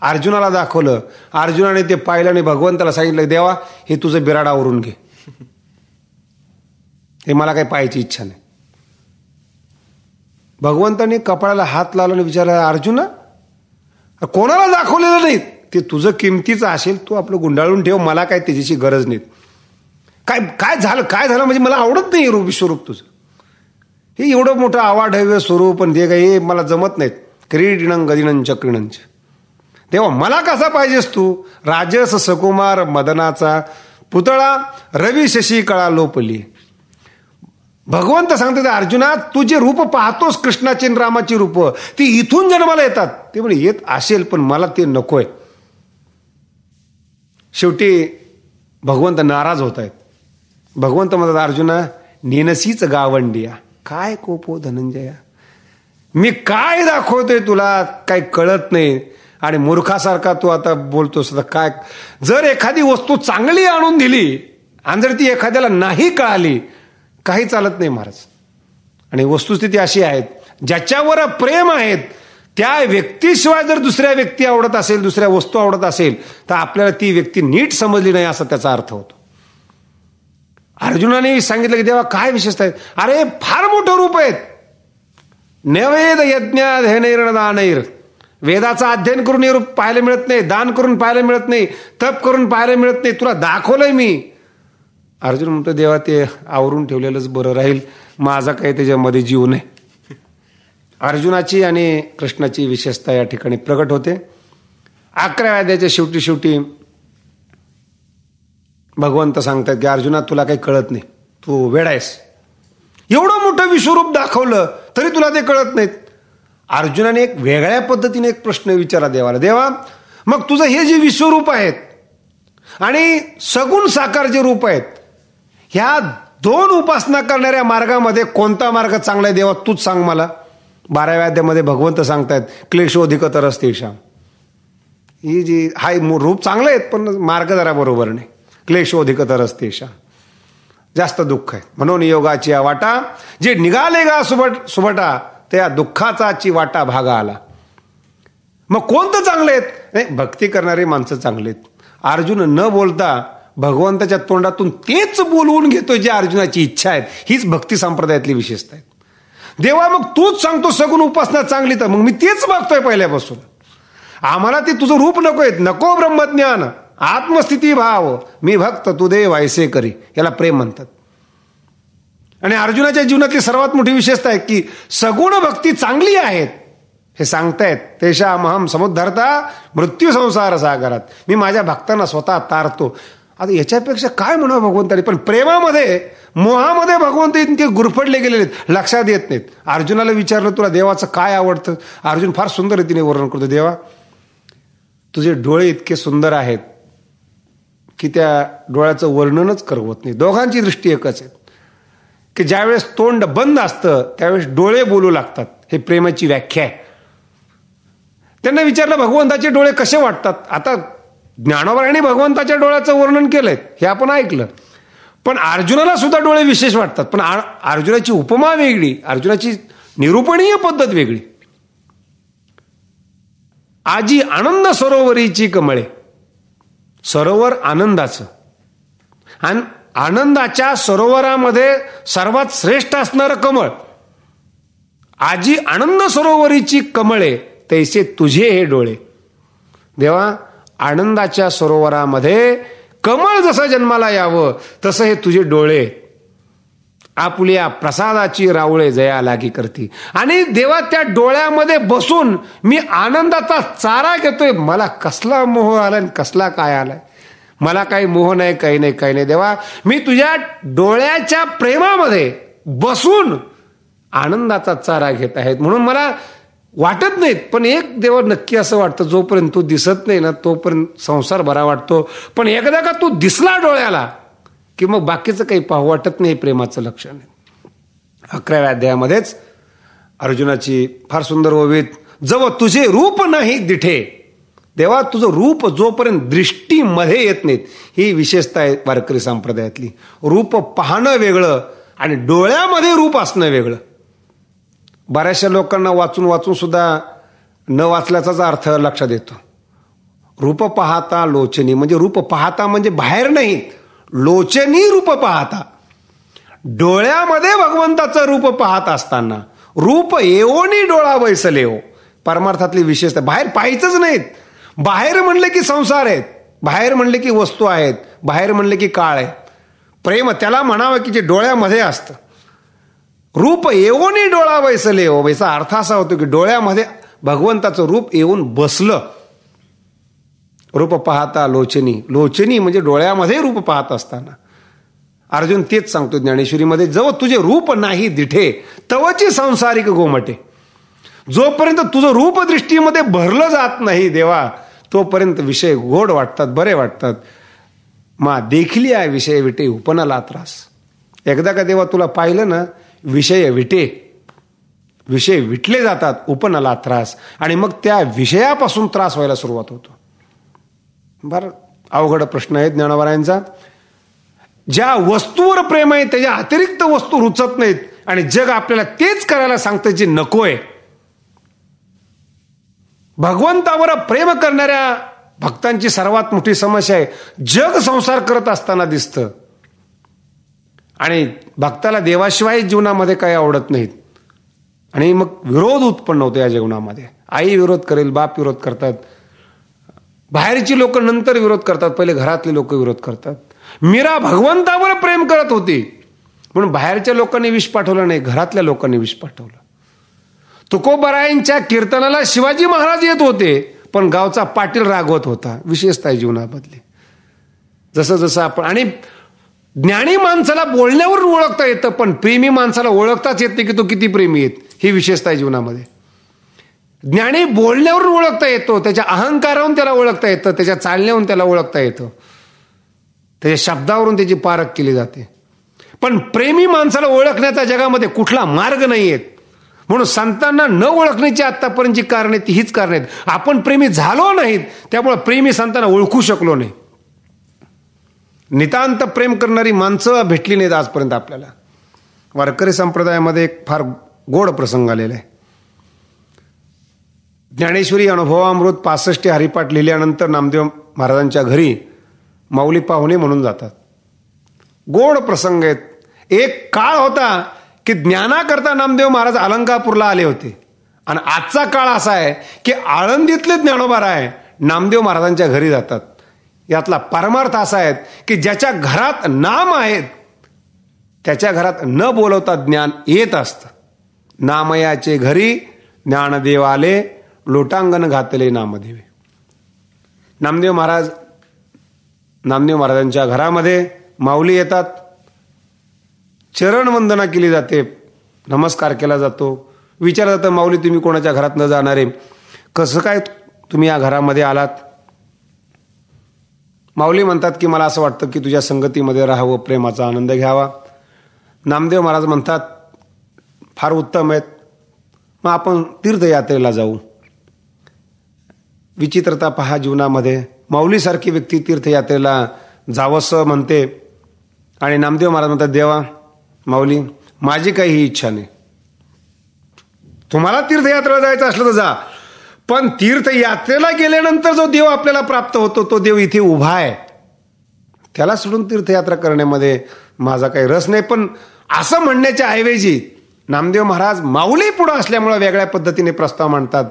अर्जुनाला दाखवलं अर्जुनाने ते पाहिलं आणि भगवंताला सांगितलं देवा हे तुझं बिराडावरून घे हे मला काही पाहायची इच्छा नाही भगवंताने कपाळाला हात लावला आणि विचारला अर्जुन कोणाला दाखवलेलं नाही ते तुझं किमतीचं असेल तू आपलं गुंडाळून ठेव मला काय त्याच्याशी गरज नाही काय काय झालं काय झालं म्हणजे मला आवडत नाही रूप स्वरूप तुझं हे एवढं मोठं आवाढव्य स्वरूप आणि जे काय हे मला जमत नाहीत क्रीडिनं गदिनंच चक्रिणंच तेव्हा मला कसा पाहिजेस तू राजस सकुमार मदनाचा पुतळा रवी शशी कळा लोपली भगवंत सांगतात अर्जुना तू जे रूप पाहतोस कृष्णाची रामाची रूप ती इथून जन्माला येतात ते म्हणजे येत असेल पण मला ते नकोय शेवटी भगवंत नाराज होत आहेत भगवंत म्हणतात अर्जुना नेनसीच गावंडिया काय कोपो धनंजय मी काय दाखवतोय तुला काय कळत नाही आणि मूर्खासारखा तू आता बोलतोस आता काय जर एखादी वस्तू चांगली आणून दिली आणि जर ती एखाद्याला नाही कळाली काही चालत नाही महाराज आणि वस्तुस्थिती अशी आहेत ज्याच्यावर प्रेम आहेत त्या व्यक्तीशिवाय जर दुसऱ्या व्यक्ती आवडत असेल दुसऱ्या वस्तू आवडत असेल तर आपल्याला ती व्यक्ती नीट समजली नाही असा त्याचा अर्थ होतो अर्जुनाने सांगितलं की देवा काय विशेषता आहे अरे फार मोठं रूप आहेत नवेद यज्ञ दानैर वेदाचा अध्ययन करून हे रूप पाहायला मिळत नाही दान करून पाहायला मिळत नाही तप करून पाहायला मिळत नाही तुला दाखवलंय मी अर्जुन म्हणतो देवा ते आवरून ठेवलेलंच बरं राहील माझा काही त्याच्यामध्ये जीव नाही अर्जुनाची आणि कृष्णाची विशेषता या ठिकाणी प्रकट होते अकरा वाद्याच्या शेवटी शेवटी भगवंत सांगतात की अर्जुना तुला काही कळत नाही तू वेडायस एवढं मोठं विश्वरूप दाखवलं तरी तुला ते कळत नाहीत अर्जुनाने एक वेगळ्या पद्धतीने एक प्रश्न विचारा देवाला देवा मग तुझं हे जे विश्वरूप आहेत आणि सगुण साकार जे रूप आहेत ह्या दोन उपासना करणाऱ्या मार्गामध्ये कोणता मार्ग चांगला आहे देवा तूच सांग मला बाराव्या अध्यामध्ये भगवंत सांगतायत असते तेषाम ही जी हाय रूप चांगले आहेत पण मार्ग जरा बरोबर नाही असते तेषाम जास्त दुःख आहे म्हणून योगाची या वाटा जे निघाले गा सुबट सुबटा त्या दुःखाचाची वाटा भागा आला मग कोणतं चांगले आहेत भक्ती करणारी माणसं चांगले आहेत अर्जुन न बोलता भगवंताच्या तोंडातून तेच बोलवून घेतो जे अर्जुनाची इच्छा आहे हीच भक्ती संप्रदायातली विशेषता आहे देवा मग तूच सांगतो सगून उपासना चांगली तर मग मी तेच मागतोय पहिल्यापासून आम्हाला ते तुझं रूप नको आहेत नको ब्रह्मज्ञान आत्मस्थिती भाव मी भक्त तू देव ऐसे करी याला प्रेम म्हणतात आणि अर्जुनाच्या जीवनातली सर्वात मोठी विशेषता आहे की सगुण भक्ती चांगली आहेत हे सांगतायत तेशा महम समुद्धरता मृत्यू संसार सागरात मी माझ्या भक्तांना स्वतः तारतो आता याच्यापेक्षा काय म्हणावं भगवंताने पण प्रेमामध्ये मोहामध्ये भगवंत इतके गुरफडले गेलेले आहेत लक्षात येत नाहीत अर्जुनाला विचारलं तुला देवाचं काय आवडतं अर्जुन फार सुंदर रीतीने वर्णन करतो देवा तुझे डोळे इतके सुंदर आहेत की त्या डोळ्याचं वर्णनच करवत नाही दोघांची दृष्टी एकच आहे की ज्यावेळेस तोंड बंद असतं त्यावेळेस डोळे बोलू लागतात हे प्रेमाची व्याख्या आहे त्यांना विचारलं भगवंताचे डोळे कसे वाटतात आता आणि भगवंताच्या डोळ्याचं वर्णन केलंय हे आपण ऐकलं पण अर्जुनाला सुद्धा डोळे विशेष वाटतात पण अर्जुनाची उपमा वेगळी अर्जुनाची निरूपणीय पद्धत वेगळी आजी आनंद सरोवरीची कमळे सरोवर आनंदाचं आणि आनंदाच्या सरोवरामध्ये सर्वात श्रेष्ठ असणारं कमळ आजी आनंद सरोवरीची कमळे तैसे तुझे हे डोळे देवा आनंदाच्या सरोवरामध्ये कमळ जसं जन्माला यावं तसं हे तुझे डोळे आपल्या प्रसादाची रावळे जया लागी करती आणि देवा त्या डोळ्यामध्ये बसून मी आनंदाचा चारा घेतोय मला कसला मोह आलाय कसला काय आलाय मला काही मोह नाही काही नाही काही नाही देवा मी तुझ्या डोळ्याच्या प्रेमामध्ये बसून आनंदाचा चारा घेत आहेत म्हणून मला वाटत नाहीत पण एक देव नक्की असं वाटतं जोपर्यंत तो दिसत नाही ना तोपर्यंत संसार बरा वाटतो पण एकदा का तू दिसला डोळ्याला की मग बाकीचं काही पाहू वाटत नाही प्रेमाचं लक्षण आहे अकराव्या अध्यायामध्येच अर्जुनाची फार सुंदर ओवीत जव तुझे रूप नाही दिठे देवा तुझं रूप जोपर्यंत दृष्टीमध्ये येत नाहीत ही विशेषता आहे वारकरी संप्रदायातली रूप पाहणं वेगळं आणि डोळ्यामध्ये रूप असणं वेगळं बऱ्याचशा लोकांना वाचून वाचून सुद्धा न वाचल्याचाच अर्थ लक्षात येतो रूप पाहता लोचनी म्हणजे रूप पाहता म्हणजे बाहेर नाही लोचनी रूप पाहता डोळ्यामध्ये भगवंताचं रूप पाहत असताना रूप येवोनी डोळा बैसले हो परमार्थातली विशेषता बाहेर पाहायचंच नाहीत बाहेर म्हणले की संसार आहेत बाहेर म्हणले की वस्तू आहेत बाहेर म्हणले की काळ आहे प्रेम त्याला म्हणावं की जे डोळ्यामध्ये असतं रूप येऊनही डोळा बैसले हो बैसा अर्थ असा होतो की डोळ्यामध्ये भगवंताचं रूप येऊन बसलं रूप पाहता लोचनी लोचनी म्हणजे डोळ्यामध्ये रूप पाहत असताना अर्जुन तेच सांगतो ज्ञानेश्वरीमध्ये जव तुझे रूप नाही दिठे तवची सांसारिक गोमटे जोपर्यंत तुझं रूप दृष्टीमध्ये भरलं जात नाही देवा तोपर्यंत विषय गोड वाटतात बरे वाटतात मा देखली आहे विषय विटे उपनला त्रास एकदा का देवा तुला पाहिलं ना विषय विटे विषय विटले जातात उपनला त्रास आणि मग त्या विषयापासून त्रास व्हायला सुरुवात होतो बरं अवघड प्रश्न आहे ज्ञानवरायांचा ज्या वस्तूवर प्रेम आहे त्याच्या अतिरिक्त वस्तू रुचत नाहीत आणि जग आपल्याला तेच करायला सांगतं जे नको आहे भगवंतावर प्रेम करणाऱ्या भक्तांची सर्वात मोठी समस्या आहे जग संसार करत असताना दिसतं आणि भक्ताला देवाशिवाय जीवनामध्ये काही आवडत नाहीत आणि मग विरोध उत्पन्न होतो या जीवनामध्ये आई विरोध करेल बाप विरोध करतात बाहेरची लोक नंतर विरोध करतात पहिले घरातले लोक विरोध करतात मीरा भगवंतावर प्रेम करत होती म्हणून बाहेरच्या लोकांनी विष पाठवलं नाही घरातल्या लोकांनी विष पाठवलं तुकोबरायांच्या कीर्तनाला शिवाजी महाराज येत होते पण गावचा पाटील रागवत होता विशेषतः जीवनामधले जसं जसं आपण आणि ज्ञानी माणसाला बोलण्यावरून ओळखता येतं पण प्रेमी माणसाला ओळखताच येत नाही की तो किती प्रेमी आहेत ही विशेषता आहे जीवनामध्ये ज्ञानी बोलण्यावरून ओळखता येतो त्याच्या अहंकारावरून त्याला ओळखता येतं त्याच्या चालण्यावरून त्याला ओळखता येतं त्याच्या शब्दावरून त्याची पारख केली जाते पण प्रेमी माणसाला ओळखण्याचा जगामध्ये कुठला मार्ग नाही आहेत म्हणून संतांना न ओळखण्याची आत्तापर्यंतची कारणं ती हीच कारण आहेत आपण प्रेमी झालो नाहीत त्यामुळे प्रेमी संतांना ओळखू शकलो नाही नितांत प्रेम करणारी माणसं भेटली नाहीत आजपर्यंत आपल्याला वारकरी संप्रदायामध्ये एक फार गोड प्रसंग आलेला आहे ज्ञानेश्वरी अनुभवामृत पासष्टी हरिपाठ लिहिल्यानंतर नामदेव महाराजांच्या घरी माऊली पाहुणे म्हणून जातात गोड प्रसंग आहेत एक काळ होता की ज्ञानाकरता नामदेव महाराज अलंकापूरला आले होते आणि आजचा काळ असा आहे की आळंदीतले ज्ञानोबार आहे नामदेव महाराजांच्या घरी जातात यातला परमार्थ असा आहे की ज्याच्या घरात नाम आहेत त्याच्या घरात न बोलवता ज्ञान येत असतं नामयाचे घरी ज्ञानदेव आले लोटांगण घातले नामदेवे नामदेव महाराज नामदेव महाराजांच्या घरामध्ये माऊली येतात चरणवंदना केली जाते नमस्कार केला जातो विचारलं जातं माऊली तुम्ही कोणाच्या घरात न जाणारे कसं काय तुम्ही या घरामध्ये आलात माऊली म्हणतात की मला असं वाटतं की तुझ्या संगतीमध्ये राहावं प्रेमाचा आनंद घ्यावा नामदेव महाराज म्हणतात फार उत्तम आहेत मग आपण तीर्थयात्रेला जाऊ विचित्रता पहा जीवनामध्ये माऊलीसारखी व्यक्ती तीर्थयात्रेला जावंसं म्हणते आणि नामदेव महाराज म्हणतात देवा माऊली माझी काही इच्छा नाही तुम्हाला तीर्थयात्रेला जायचं असलं तर जा पण तीर्थयात्रेला गेल्यानंतर जो देव आपल्याला प्राप्त होतो तो देव इथे उभा आहे त्याला सोडून तीर्थयात्रा करण्यामध्ये माझा काही रस नाही पण असं म्हणण्याच्या ऐवजी नामदेव महाराज माऊली पुढं असल्यामुळे वेगळ्या पद्धतीने प्रस्ताव मांडतात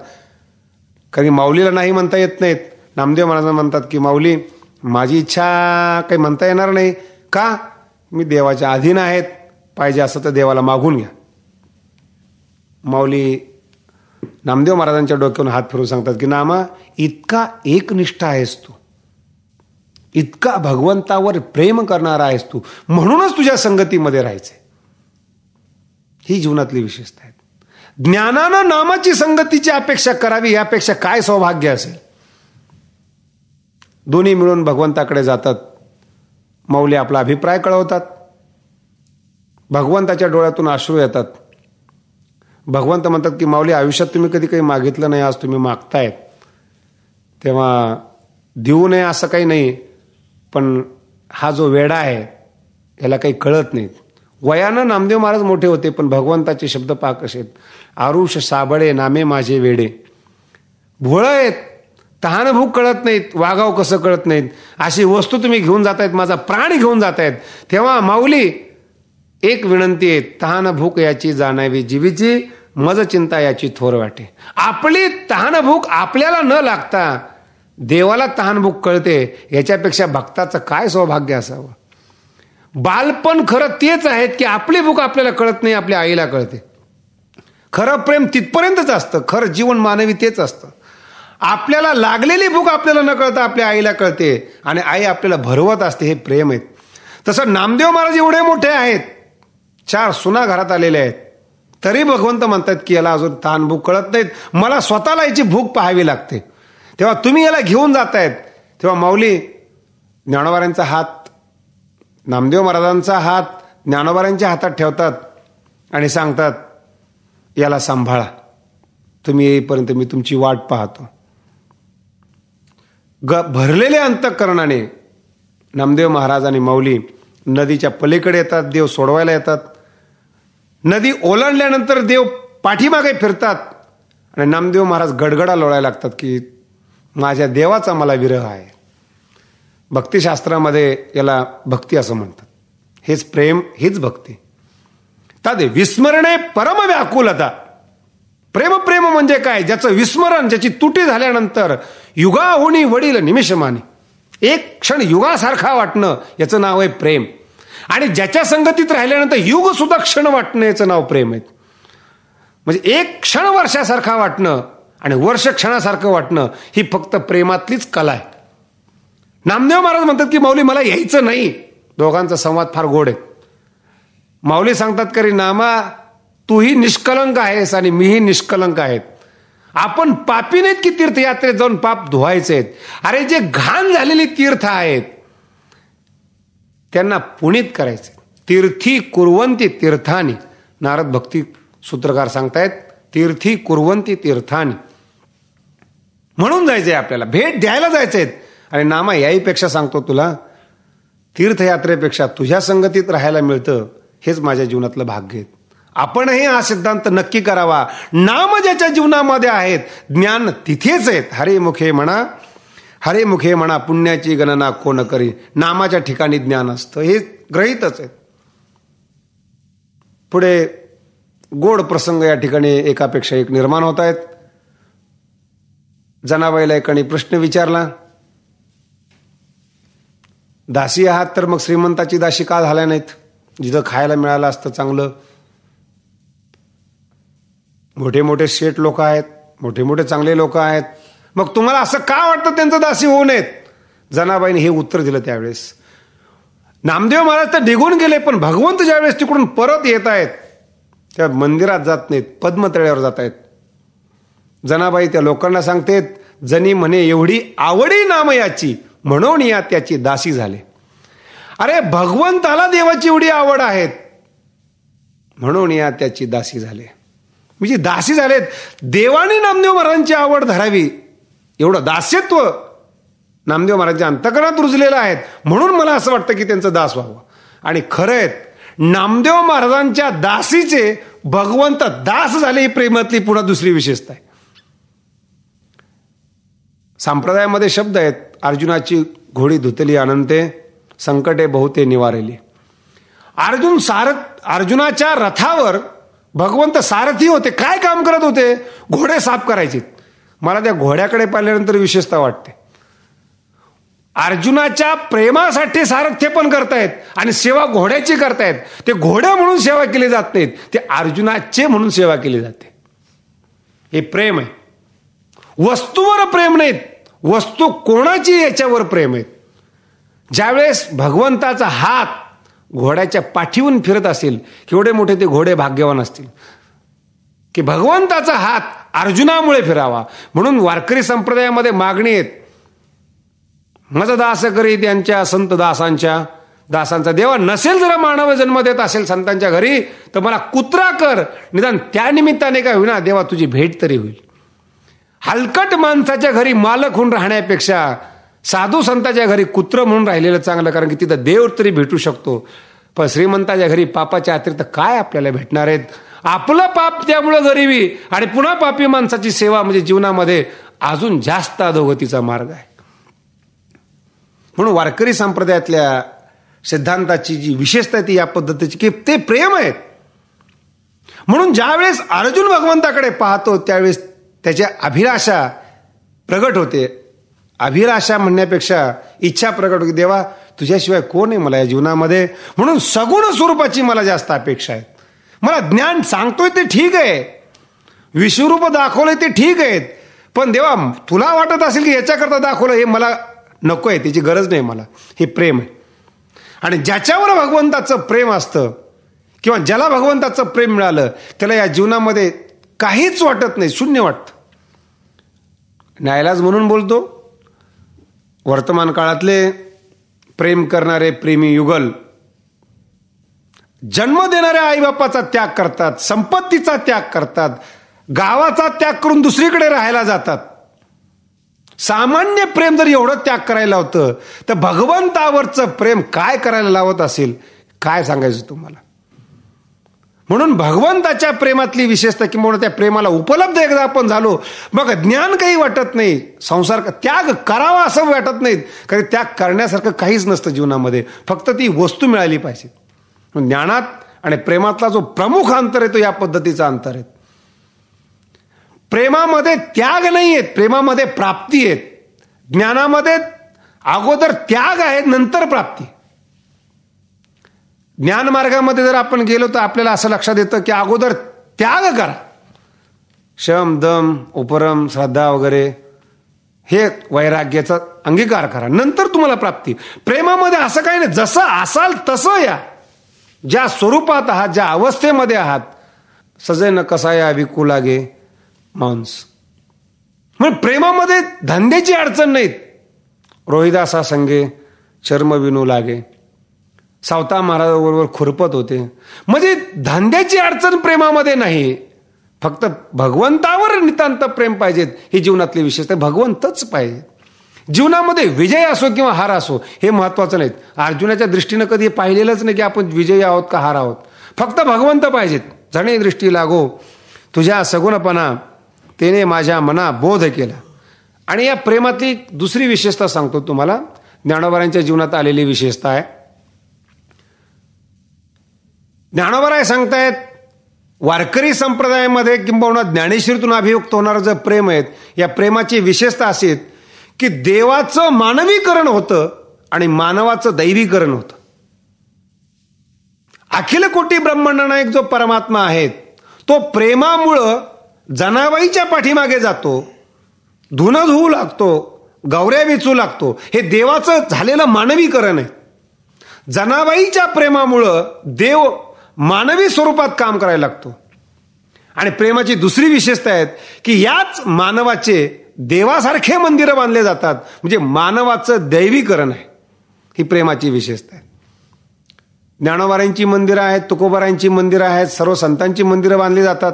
कधी माऊलीला नाही म्हणता येत नाहीत नामदेव महाराज म्हणतात की माऊली माझी इच्छा काही म्हणता येणार नाही का मी देवाच्या अधीन आहेत पाहिजे असं तर देवाला मागून घ्या माऊली नामदेव महाराजांच्या डोक्यावर हात फिरवून सांगतात की नामा इतका एकनिष्ठ आहेस तू इतका भगवंतावर प्रेम करणारा आहेस तू म्हणूनच तुझ्या संगतीमध्ये राहायचे ही जीवनातली विशेषता आहे ज्ञानानं नामाची संगतीची अपेक्षा करावी यापेक्षा काय सौभाग्य असेल दोन्ही मिळून भगवंताकडे जातात मौली आपला अभिप्राय कळवतात भगवंताच्या डोळ्यातून अश्रू येतात भगवंत म्हणतात की माऊली आयुष्यात तुम्ही कधी काही मागितलं नाही आज तुम्ही मागतायत तेव्हा देऊ नये असं काही नाही पण हा जो वेडा आहे याला काही कळत नाहीत वयानं नामदेव महाराज मोठे होते पण भगवंताचे शब्द पाक असेत आरुष साबळे नामे माझे वेडे भोळं आहेत भूक कळत नाहीत वागाव कसं कळत नाहीत अशी वस्तू तुम्ही घेऊन जातायत माझा प्राण घेऊन जातायत तेव्हा माऊली एक विनंती आहे तहान भूक याची जाणावी जीवीची मज चिंता याची थोर वाटे आपली तहान भूक आपल्याला न लागता देवाला तहान भूक कळते याच्यापेक्षा भक्ताचं काय सौभाग्य असावं बालपण खरं तेच आहेत की आपली भूक आपल्याला कळत नाही आपल्या आईला कळते खरं प्रेम तिथपर्यंतच असतं खरं जीवन मानवी तेच असतं आपल्याला लागलेली भूक आपल्याला न कळता आपल्या आईला कळते आणि आई आपल्याला भरवत असते हे प्रेम आहेत तसं नामदेव महाराज एवढे मोठे आहेत चार सुना घरात आलेल्या आहेत तरी भगवंत म्हणतात की याला अजून तहान भूक कळत नाहीत मला स्वतःला याची भूक पाहावी लागते तेव्हा तुम्ही याला घेऊन जातायत तेव्हा माऊली ज्ञानोबाऱ्यांचा हात नामदेव महाराजांचा हात ज्ञानोबाऱ्यांच्या हातात ठेवतात आणि सांगतात याला सांभाळा तुम्ही येईपर्यंत मी तुमची वाट पाहतो ग भरलेल्या अंतःकरणाने नामदेव महाराज आणि माऊली नदीच्या पलीकडे येतात देव सोडवायला येतात नदी ओलांडल्यानंतर देव पाठीमागे फिरतात आणि नामदेव महाराज गडगडा लोळायला लागतात की माझ्या देवाचा मला विरह आहे भक्तिशास्त्रामध्ये याला भक्ती असं म्हणतात हेच प्रेम हीच भक्ती तादे विस्मरणे परम व्याकुलता प्रेम प्रेम म्हणजे काय ज्याचं विस्मरण ज्याची तुटी झाल्यानंतर युगाहुनी वडील निमिषमाने एक क्षण युगासारखा वाटणं याचं नाव आहे प्रेम आणि ज्याच्या संगतीत राहिल्यानंतर युग सुद्धा क्षण वाटण्याचं नाव प्रेम आहे म्हणजे एक क्षण वर्षासारखा वाटणं आणि वर्ष क्षणासारखं वाटणं ही फक्त प्रेमातलीच कला आहे नामदेव महाराज म्हणतात की माऊली मला यायचं नाही दोघांचा संवाद फार गोड आहे माऊली सांगतात करी नामा तूही निष्कलंक आहेस आणि मीही निष्कलंक आहेत आपण पापी नाहीत की तीर्थयात्रेत जाऊन पाप धुवायचे आहेत अरे जे घाण झालेली तीर्थ आहेत त्यांना पुणित करायचे तीर्थी कुरवंती तीर्थानी नारद भक्ती सूत्रकार सांगतायत तीर्थी कुरवंती तीर्थानी म्हणून जायचं आपल्याला भेट द्यायला जायचं आणि नामा याहीपेक्षा सांगतो तुला तीर्थयात्रेपेक्षा तुझ्या संगतीत राहायला मिळतं हेच माझ्या जीवनातलं भाग्य आहे आपणही हा सिद्धांत नक्की करावा नाम ज्याच्या जीवनामध्ये आहेत ज्ञान तिथेच आहेत हरे मुखे म्हणा हरे मुखे म्हणा पुण्याची गणना कोण करी नामाच्या ठिकाणी ज्ञान असतं हे ग्रहितच आहे पुढे गोड प्रसंग या ठिकाणी एकापेक्षा एक निर्माण होत आहेत जनाबाईला एकाने प्रश्न विचारला दासी आहात तर मग श्रीमंताची दाशी का झाल्या नाहीत जिथं खायला मिळालं असतं चांगलं मोठे मोठे शेठ लोक आहेत मोठे मोठे चांगले लोक आहेत मग तुम्हाला असं का वाटतं त्यांचं दासी होऊ नयेत जनाबाईने हे उत्तर दिलं त्यावेळेस नामदेव महाराज तर निघून गेले पण भगवंत ज्यावेळेस तिकडून परत येत आहेत त्या मंदिरात जात नाहीत पद्मतळ्यावर जात आहेत जनाबाई त्या लोकांना सांगतेत जनी म्हणे एवढी आवडी नाम याची म्हणून या त्याची दासी झाले अरे भगवंताला देवाची एवढी आवड आहेत म्हणून या त्याची दासी झाले म्हणजे दासी झालेत देवाने नामदेव महाराजांची आवड धरावी एवढं दास्यत्व नामदेव महाराजांच्या अंतकरणात रुजलेलं आहेत म्हणून मला असं वाटतं की त्यांचं दास व्हावं आणि खरं आहेत नामदेव महाराजांच्या दासीचे भगवंत दास झाले ही प्रेमातली पुन्हा दुसरी विशेषता आहे संप्रदायामध्ये शब्द आहेत अर्जुनाची घोडी धुतली अनंते संकटे बहुते निवारेली अर्जुन सारथ अर्जुनाच्या रथावर भगवंत सारथी होते काय काम करत होते घोडे साफ करायचे मला त्या घोड्याकडे पाहिल्यानंतर विशेषता वाटते अर्जुनाच्या प्रेमासाठी पण करतायत आणि सेवा घोड्याची करतायत ते घोड्या म्हणून सेवा केली जात नाहीत ते अर्जुनाचे म्हणून सेवा केली जाते हे प्रेम आहे वस्तूवर प्रेम नाहीत वस्तू कोणाची याच्यावर प्रेम आहेत ज्यावेळेस भगवंताचा हात घोड्याच्या पाठीवून फिरत असेल केवढे मोठे ते घोडे भाग्यवान असतील की भगवंताचा हात अर्जुनामुळे फिरावा म्हणून वारकरी संप्रदायामध्ये मागणी आहेत माझं दास करी त्यांच्या संत दासांच्या दासांचा देवा नसेल जरा मानव जन्म देत असेल संतांच्या घरी तर मला कुत्रा कर निदान त्या निमित्ताने का होईना देवा तुझी भेट तरी होईल हलकट माणसाच्या घरी मालक होऊन राहण्यापेक्षा साधू संताच्या घरी कुत्र म्हणून राहिलेलं चांगलं कारण की तिथं देव तरी भेटू शकतो पण श्रीमंताच्या घरी पापाच्या अतिरिक्त काय आपल्याला भेटणार आहेत आपलं पाप त्यामुळं गरिबी आणि पुन्हा पापी माणसाची सेवा म्हणजे जीवनामध्ये अजून जास्त अधोगतीचा मार्ग आहे म्हणून वारकरी संप्रदायातल्या सिद्धांताची जी विशेषता ती या पद्धतीची की ते प्रेम आहे म्हणून ज्यावेळेस अर्जुन भगवंताकडे पाहतो त्यावेळेस त्याच्या अभिलाषा प्रगट होते अभिलाषा म्हणण्यापेक्षा इच्छा प्रगट होती देवा तुझ्याशिवाय कोण आहे मला या जीवनामध्ये म्हणून सगुण स्वरूपाची मला जास्त अपेक्षा आहे मला ज्ञान सांगतोय ते ठीक आहे विश्वरूप दाखवलंय ते ठीक आहेत पण देवा तुला वाटत असेल की याच्याकरता दाखवलं हे मला नको आहे त्याची गरज नाही मला हे प्रेम आहे आणि ज्याच्यावर भगवंताचं प्रेम असतं किंवा ज्याला भगवंताचं प्रेम मिळालं त्याला या जीवनामध्ये काहीच वाटत नाही शून्य वाटतं न्यायालाज म्हणून बोलतो वर्तमान काळातले प्रेम करणारे प्रेमी युगल जन्म देणाऱ्या आईबापाचा त्याग करतात संपत्तीचा त्याग करतात गावाचा त्याग करून दुसरीकडे राहायला जातात सामान्य प्रेम जर एवढं त्याग करायला होतं तर भगवंतावरचं प्रेम काय करायला लावत असेल काय सांगायचं तुम्हाला म्हणून भगवंताच्या प्रेमातली विशेषता किंवा त्या प्रेमाला उपलब्ध एकदा आपण झालो मग ज्ञान काही वाटत नाही संसार त्याग करावा असं वाटत नाहीत कारण त्याग करण्यासारखं काहीच नसतं जीवनामध्ये फक्त ती वस्तू मिळाली पाहिजे ज्ञानात आणि प्रेमातला जो प्रमुख अंतर आहे तो या पद्धतीचा अंतर आहे प्रेमामध्ये त्याग नाही आहेत प्रेमामध्ये प्राप्ती आहेत ज्ञानामध्ये अगोदर त्याग आहे नंतर प्राप्ती ज्ञान मार्गामध्ये जर आपण गेलो तर आपल्याला असं लक्षात येतं की अगोदर त्याग करा शम दम उपरम श्रद्धा वगैरे हे वैराग्याचा अंगीकार करा नंतर तुम्हाला प्राप्ती प्रेमामध्ये असं काही नाही जसं असाल तसं या ज्या स्वरूपात आहात ज्या अवस्थेमध्ये आहात कसा या विकू लागे मांस म्हणजे प्रेमामध्ये धंद्याची अडचण नाहीत रोहिदासा संगे चर्म विनू लागे सावता महाराजाबरोबर खुरपत होते म्हणजे धंद्याची अडचण प्रेमामध्ये नाही फक्त भगवंतावर नितांत प्रेम पाहिजेत ही जीवनातली विशेषता भगवंतच पाहिजे जीवनामध्ये विजय असो किंवा हार असो हे महत्त्वाचं नाहीत अर्जुनाच्या दृष्टीनं कधी पाहिलेलंच नाही की आपण विजयी आहोत का हार आहोत फक्त भगवंत पाहिजेत जणे दृष्टी लागो तुझ्या सगुणपणा त्याने माझ्या मना बोध केला आणि या प्रेमातली दुसरी विशेषता सांगतो तुम्हाला ज्ञानोबारांच्या जीवनात आलेली विशेषता आहे ज्ञानोबाराय सांगतायत वारकरी संप्रदायामध्ये किंबहुना ज्ञानेश्वरीतून अभियुक्त होणारं जर प्रेम आहेत या प्रेमाची विशेषता असेल की देवाचं मानवीकरण होतं आणि मानवाचं दैवीकरण होतं अखिल कोटी ब्रह्मांडनायक जो परमात्मा आहे तो प्रेमामुळं जनाबाईच्या पाठीमागे जातो धुनं धुवू लागतो गौऱ्या वेचू लागतो हे देवाचं झालेलं मानवीकरण आहे जनाबाईच्या प्रेमामुळं देव मानवी स्वरूपात काम करायला लागतो आणि प्रेमाची दुसरी विशेषता आहे की याच मानवाचे देवासारखे मंदिरं बांधले जातात म्हणजे मानवाचं दैवीकरण आहे ही प्रेमाची विशेषता आहे ज्ञानोबाऱ्यांची मंदिरं आहेत तुकोबाऱ्यांची मंदिरं आहेत सर्व संतांची मंदिरं बांधली जातात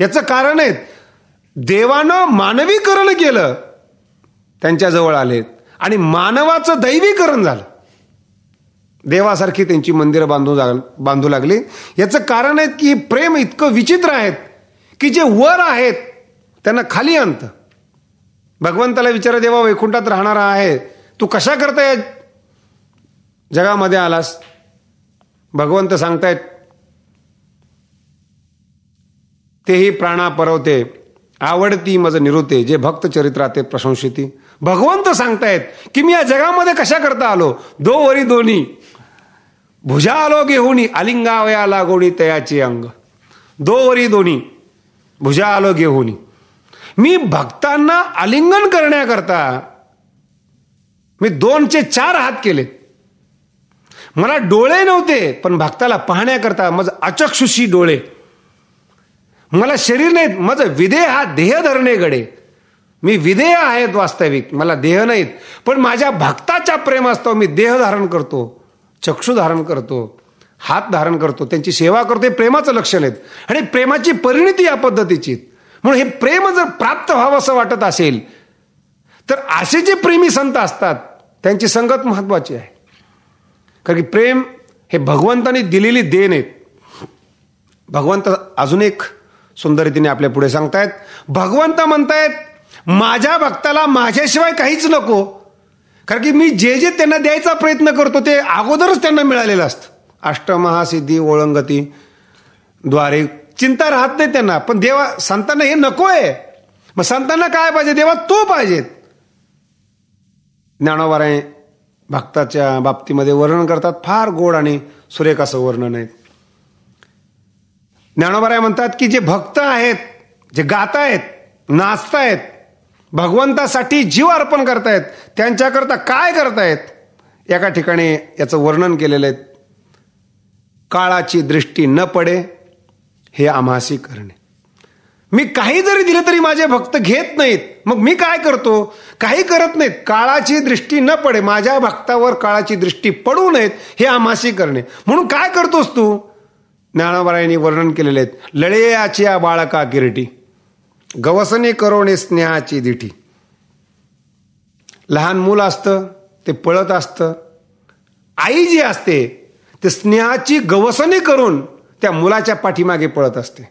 याचं कारण आहे देवानं मानवीकरण केलं त्यांच्याजवळ आलेत आणि मानवाचं दैवीकरण झालं देवासारखी त्यांची मंदिरं बांधू बांधू लागली याचं कारण आहे की प्रेम इतकं विचित्र आहेत की जे वर आहेत त्यांना खाली आणतं भगवंताला विचार देवा वैकुंठात राहणारा आहे तू कशा करताय जगामध्ये आलास भगवंत सांगतायत तेही प्राणा परवते आवडती मज निरुते जे भक्त ते प्रशंसिती भगवंत सांगतायत की मी या जगामध्ये कशा करता आलो दो वरी दोन्ही भुजा आलो घेऊनी अलिंगावया लागोणी तयाचे अंग दो वरी दोन्ही भुजा आलो घेऊनी मी भक्तांना आलिंगन करण्याकरता मी दोनचे चार हात केले मला डोळे नव्हते पण भक्ताला पाहण्याकरता माझं अचक्षुशी डोळे मला शरीर नाहीत माझं विधेय हा देह धरणे गडे मी विधेय आहेत वास्तविक मला देह नाहीत पण माझ्या भक्ताच्या प्रेमास्तव मी देह धारण करतो चक्षु धारण करतो हात धारण करतो त्यांची सेवा करतो हे प्रेमाचं लक्षण आहेत आणि प्रेमाची परिणिती या पद्धतीची म्हणून हे प्रेम जर प्राप्त व्हावं असं वाटत असेल तर असे जे प्रेमी संत असतात त्यांची संगत महत्वाची आहे कारण की प्रेम हे भगवंताने दिलेली देण आहेत भगवंत अजून एक सुंदररीतीने आपल्या पुढे सांगतायत भगवंत म्हणतायत माझ्या भक्ताला माझ्याशिवाय काहीच नको कारण की मी जे जे त्यांना द्यायचा प्रयत्न करतो ते अगोदरच त्यांना मिळालेलं असतं अष्टमहासिद्धी ओळंगती द्वारे चिंता राहत नाही त्यांना पण देवा संतांना हे नको आहे मग संतांना काय पाहिजे देवा तो पाहिजे ज्ञानोबाराय भक्ताच्या बाबतीमध्ये वर्णन करतात फार गोड आणि सुरेख असं वर्णन आहे ज्ञानोबाराय म्हणतात की जे भक्त आहेत जे गातायत नाचतायत भगवंतासाठी जीव अर्पण करतायत त्यांच्याकरता काय करतायत एका ठिकाणी याचं वर्णन केलेलं आहे काळाची दृष्टी न पडे हे आमासी करणे मी काही जरी दिलं तरी माझे भक्त घेत नाहीत मग मी काय करतो काही करत नाहीत काळाची दृष्टी न पडे माझ्या भक्तावर काळाची दृष्टी पडू नयेत हे आमासी करणे म्हणून काय करतोस तू ज्ञानोबरायांनी वर्णन केलेले आहेत लळेयाची बाळका किरटी गवसने करोणे स्नेहाची दिठी लहान मूल असतं ते पळत असतं आई जी असते ते स्नेहाची गवसने करून त्या मुलाच्या पाठीमागे पळत असते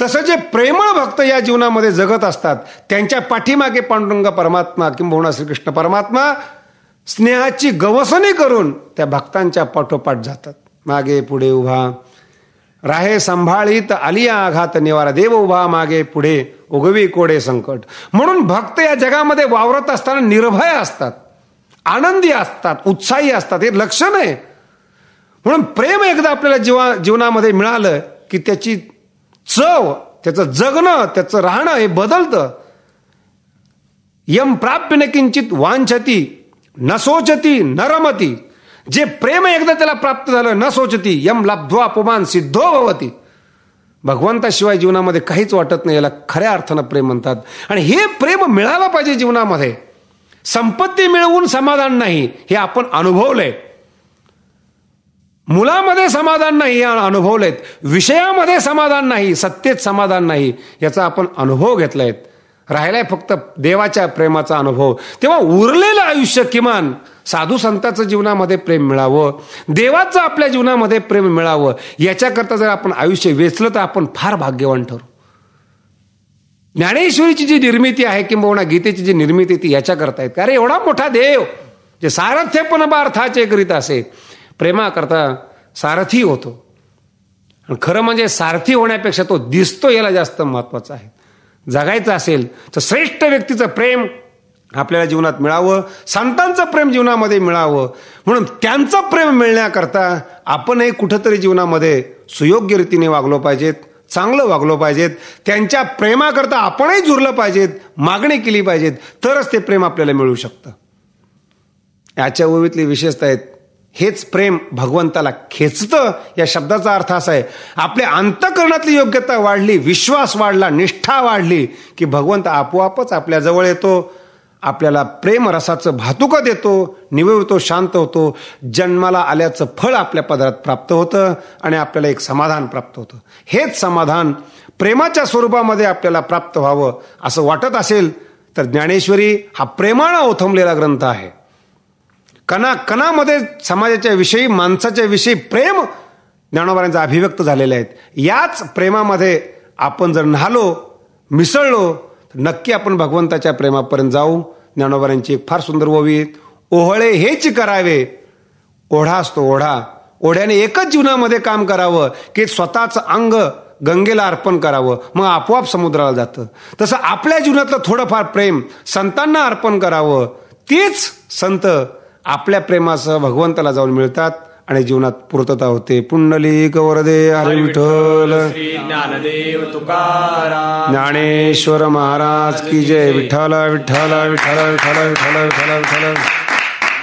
तसं जे प्रेमळ भक्त या जीवनामध्ये जगत असतात त्यांच्या पाठीमागे पांडुरंग परमात्मा किंबहुना श्रीकृष्ण परमात्मा स्नेहाची गवसणी करून त्या भक्तांच्या पाठोपाठ जातात मागे पुढे उभा राहे संभाळीत आलिया आघात निवारा देव उभा मागे पुढे उगवी कोडे संकट म्हणून भक्त या जगामध्ये वावरत असताना निर्भय असतात आनंदी असतात उत्साही असतात हे लक्षण आहे म्हणून प्रेम एकदा आपल्याला जीवा जीवनामध्ये मिळालं की त्याची चव त्याचं जगणं त्याचं राहणं हे बदलतं यम प्राप्य न किंचित वांछती न सोचती न रमती जे प्रेम एकदा त्याला प्राप्त झालं न सोचती यम लब्ध्वा अपमान सिद्धो भवती भगवंताशिवाय जीवनामध्ये काहीच वाटत नाही याला खऱ्या अर्थानं प्रेम म्हणतात आणि हे प्रेम मिळालं पाहिजे जीवनामध्ये संपत्ती मिळवून समाधान नाही हे आपण अनुभवलंय मुलामध्ये समाधान नाही अनुभवलेत विषयामध्ये समाधान नाही सत्तेत समाधान नाही याचा आपण अनुभव घेतलाय राहिलाय फक्त देवाच्या प्रेमाचा अनुभव तेव्हा उरलेलं आयुष्य किमान साधू संतांचं जीवनामध्ये प्रेम मिळावं देवाचं आपल्या जीवनामध्ये प्रेम मिळावं याच्याकरता जर आपण आयुष्य वेचलं तर आपण फार भाग्यवान ठरू ज्ञानेश्वरीची जी निर्मिती आहे किंबहुना गीतेची जी निर्मिती ती याच्याकरता करतायत अरे एवढा मोठा देव जे सारथ्यपण अर्थाचे करीत असे प्रेमाकरता सारथी होतो आणि खरं म्हणजे सारथी होण्यापेक्षा तो दिसतो याला जास्त महत्वाचा आहे जगायचं असेल तर श्रेष्ठ व्यक्तीचं प्रेम आपल्याला जीवनात मिळावं संतांचं प्रेम जीवनामध्ये मिळावं म्हणून त्यांचं प्रेम मिळण्याकरता आपणही कुठंतरी जीवनामध्ये सुयोग्य रीतीने वागलो पाहिजेत चांगलं वागलो पाहिजेत त्यांच्या प्रेमाकरता आपणही जुरलं पाहिजेत मागणी केली पाहिजेत तरच ते प्रेम आपल्याला मिळू शकतं याच्या ओवीतली विशेषता आहेत हेच प्रेम भगवंताला खेचतं या शब्दाचा अर्थ असा आहे आपल्या अंतकरणातली योग्यता वाढली विश्वास वाढला निष्ठा वाढली की भगवंत आपोआपच आपल्या जवळ येतो आपल्याला प्रेम रसाचं भातुकं देतो निवडतो शांत होतो जन्माला आल्याचं फळ आपल्या पदरात प्राप्त होतं आणि आपल्याला एक समाधान प्राप्त होतं हेच समाधान प्रेमाच्या स्वरूपामध्ये आपल्याला प्राप्त व्हावं असं वाटत असेल तर ज्ञानेश्वरी हा प्रेमानं ओथंबलेला ग्रंथ आहे कणा कणामध्ये समाजाच्या विषयी माणसाच्या विषयी प्रेम ज्ञानोबारांचं अभिव्यक्त झालेले आहेत याच प्रेमामध्ये आपण जर न्हालो मिसळलो तर नक्की आपण भगवंताच्या प्रेमापर्यंत जाऊ ज्ञानोबाऱ्यांची एक फार सुंदर ओवी ओहळे हेच करावे ओढा असतो ओढा ओढ्याने एकच जीवनामध्ये काम करावं की स्वतःचं अंग गंगेला अर्पण करावं मग आपोआप समुद्राला जातं तसं आपल्या जीवनातलं थोडंफार प्रेम संतांना अर्पण करावं तेच संत आपल्या प्रेमासह भगवंताला जाऊन मिळतात आणि जीवनात पूर्तता होते पुंडलिक वरदे हरे विठ्ठल ज्ञानदेव तुकाराम ज्ञानेश्वर महाराज की जय विठ्ठल विठ्ठल विठ्ठल विठ्ठल विठ्ठल विठ्ठल विठ्ठल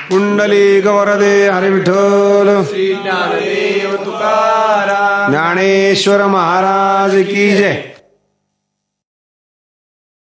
पुंडलिक वरदे हरे विठ्ठल ज्ञानदेव तुकाराम ज्ञानेश्वर महाराज की जय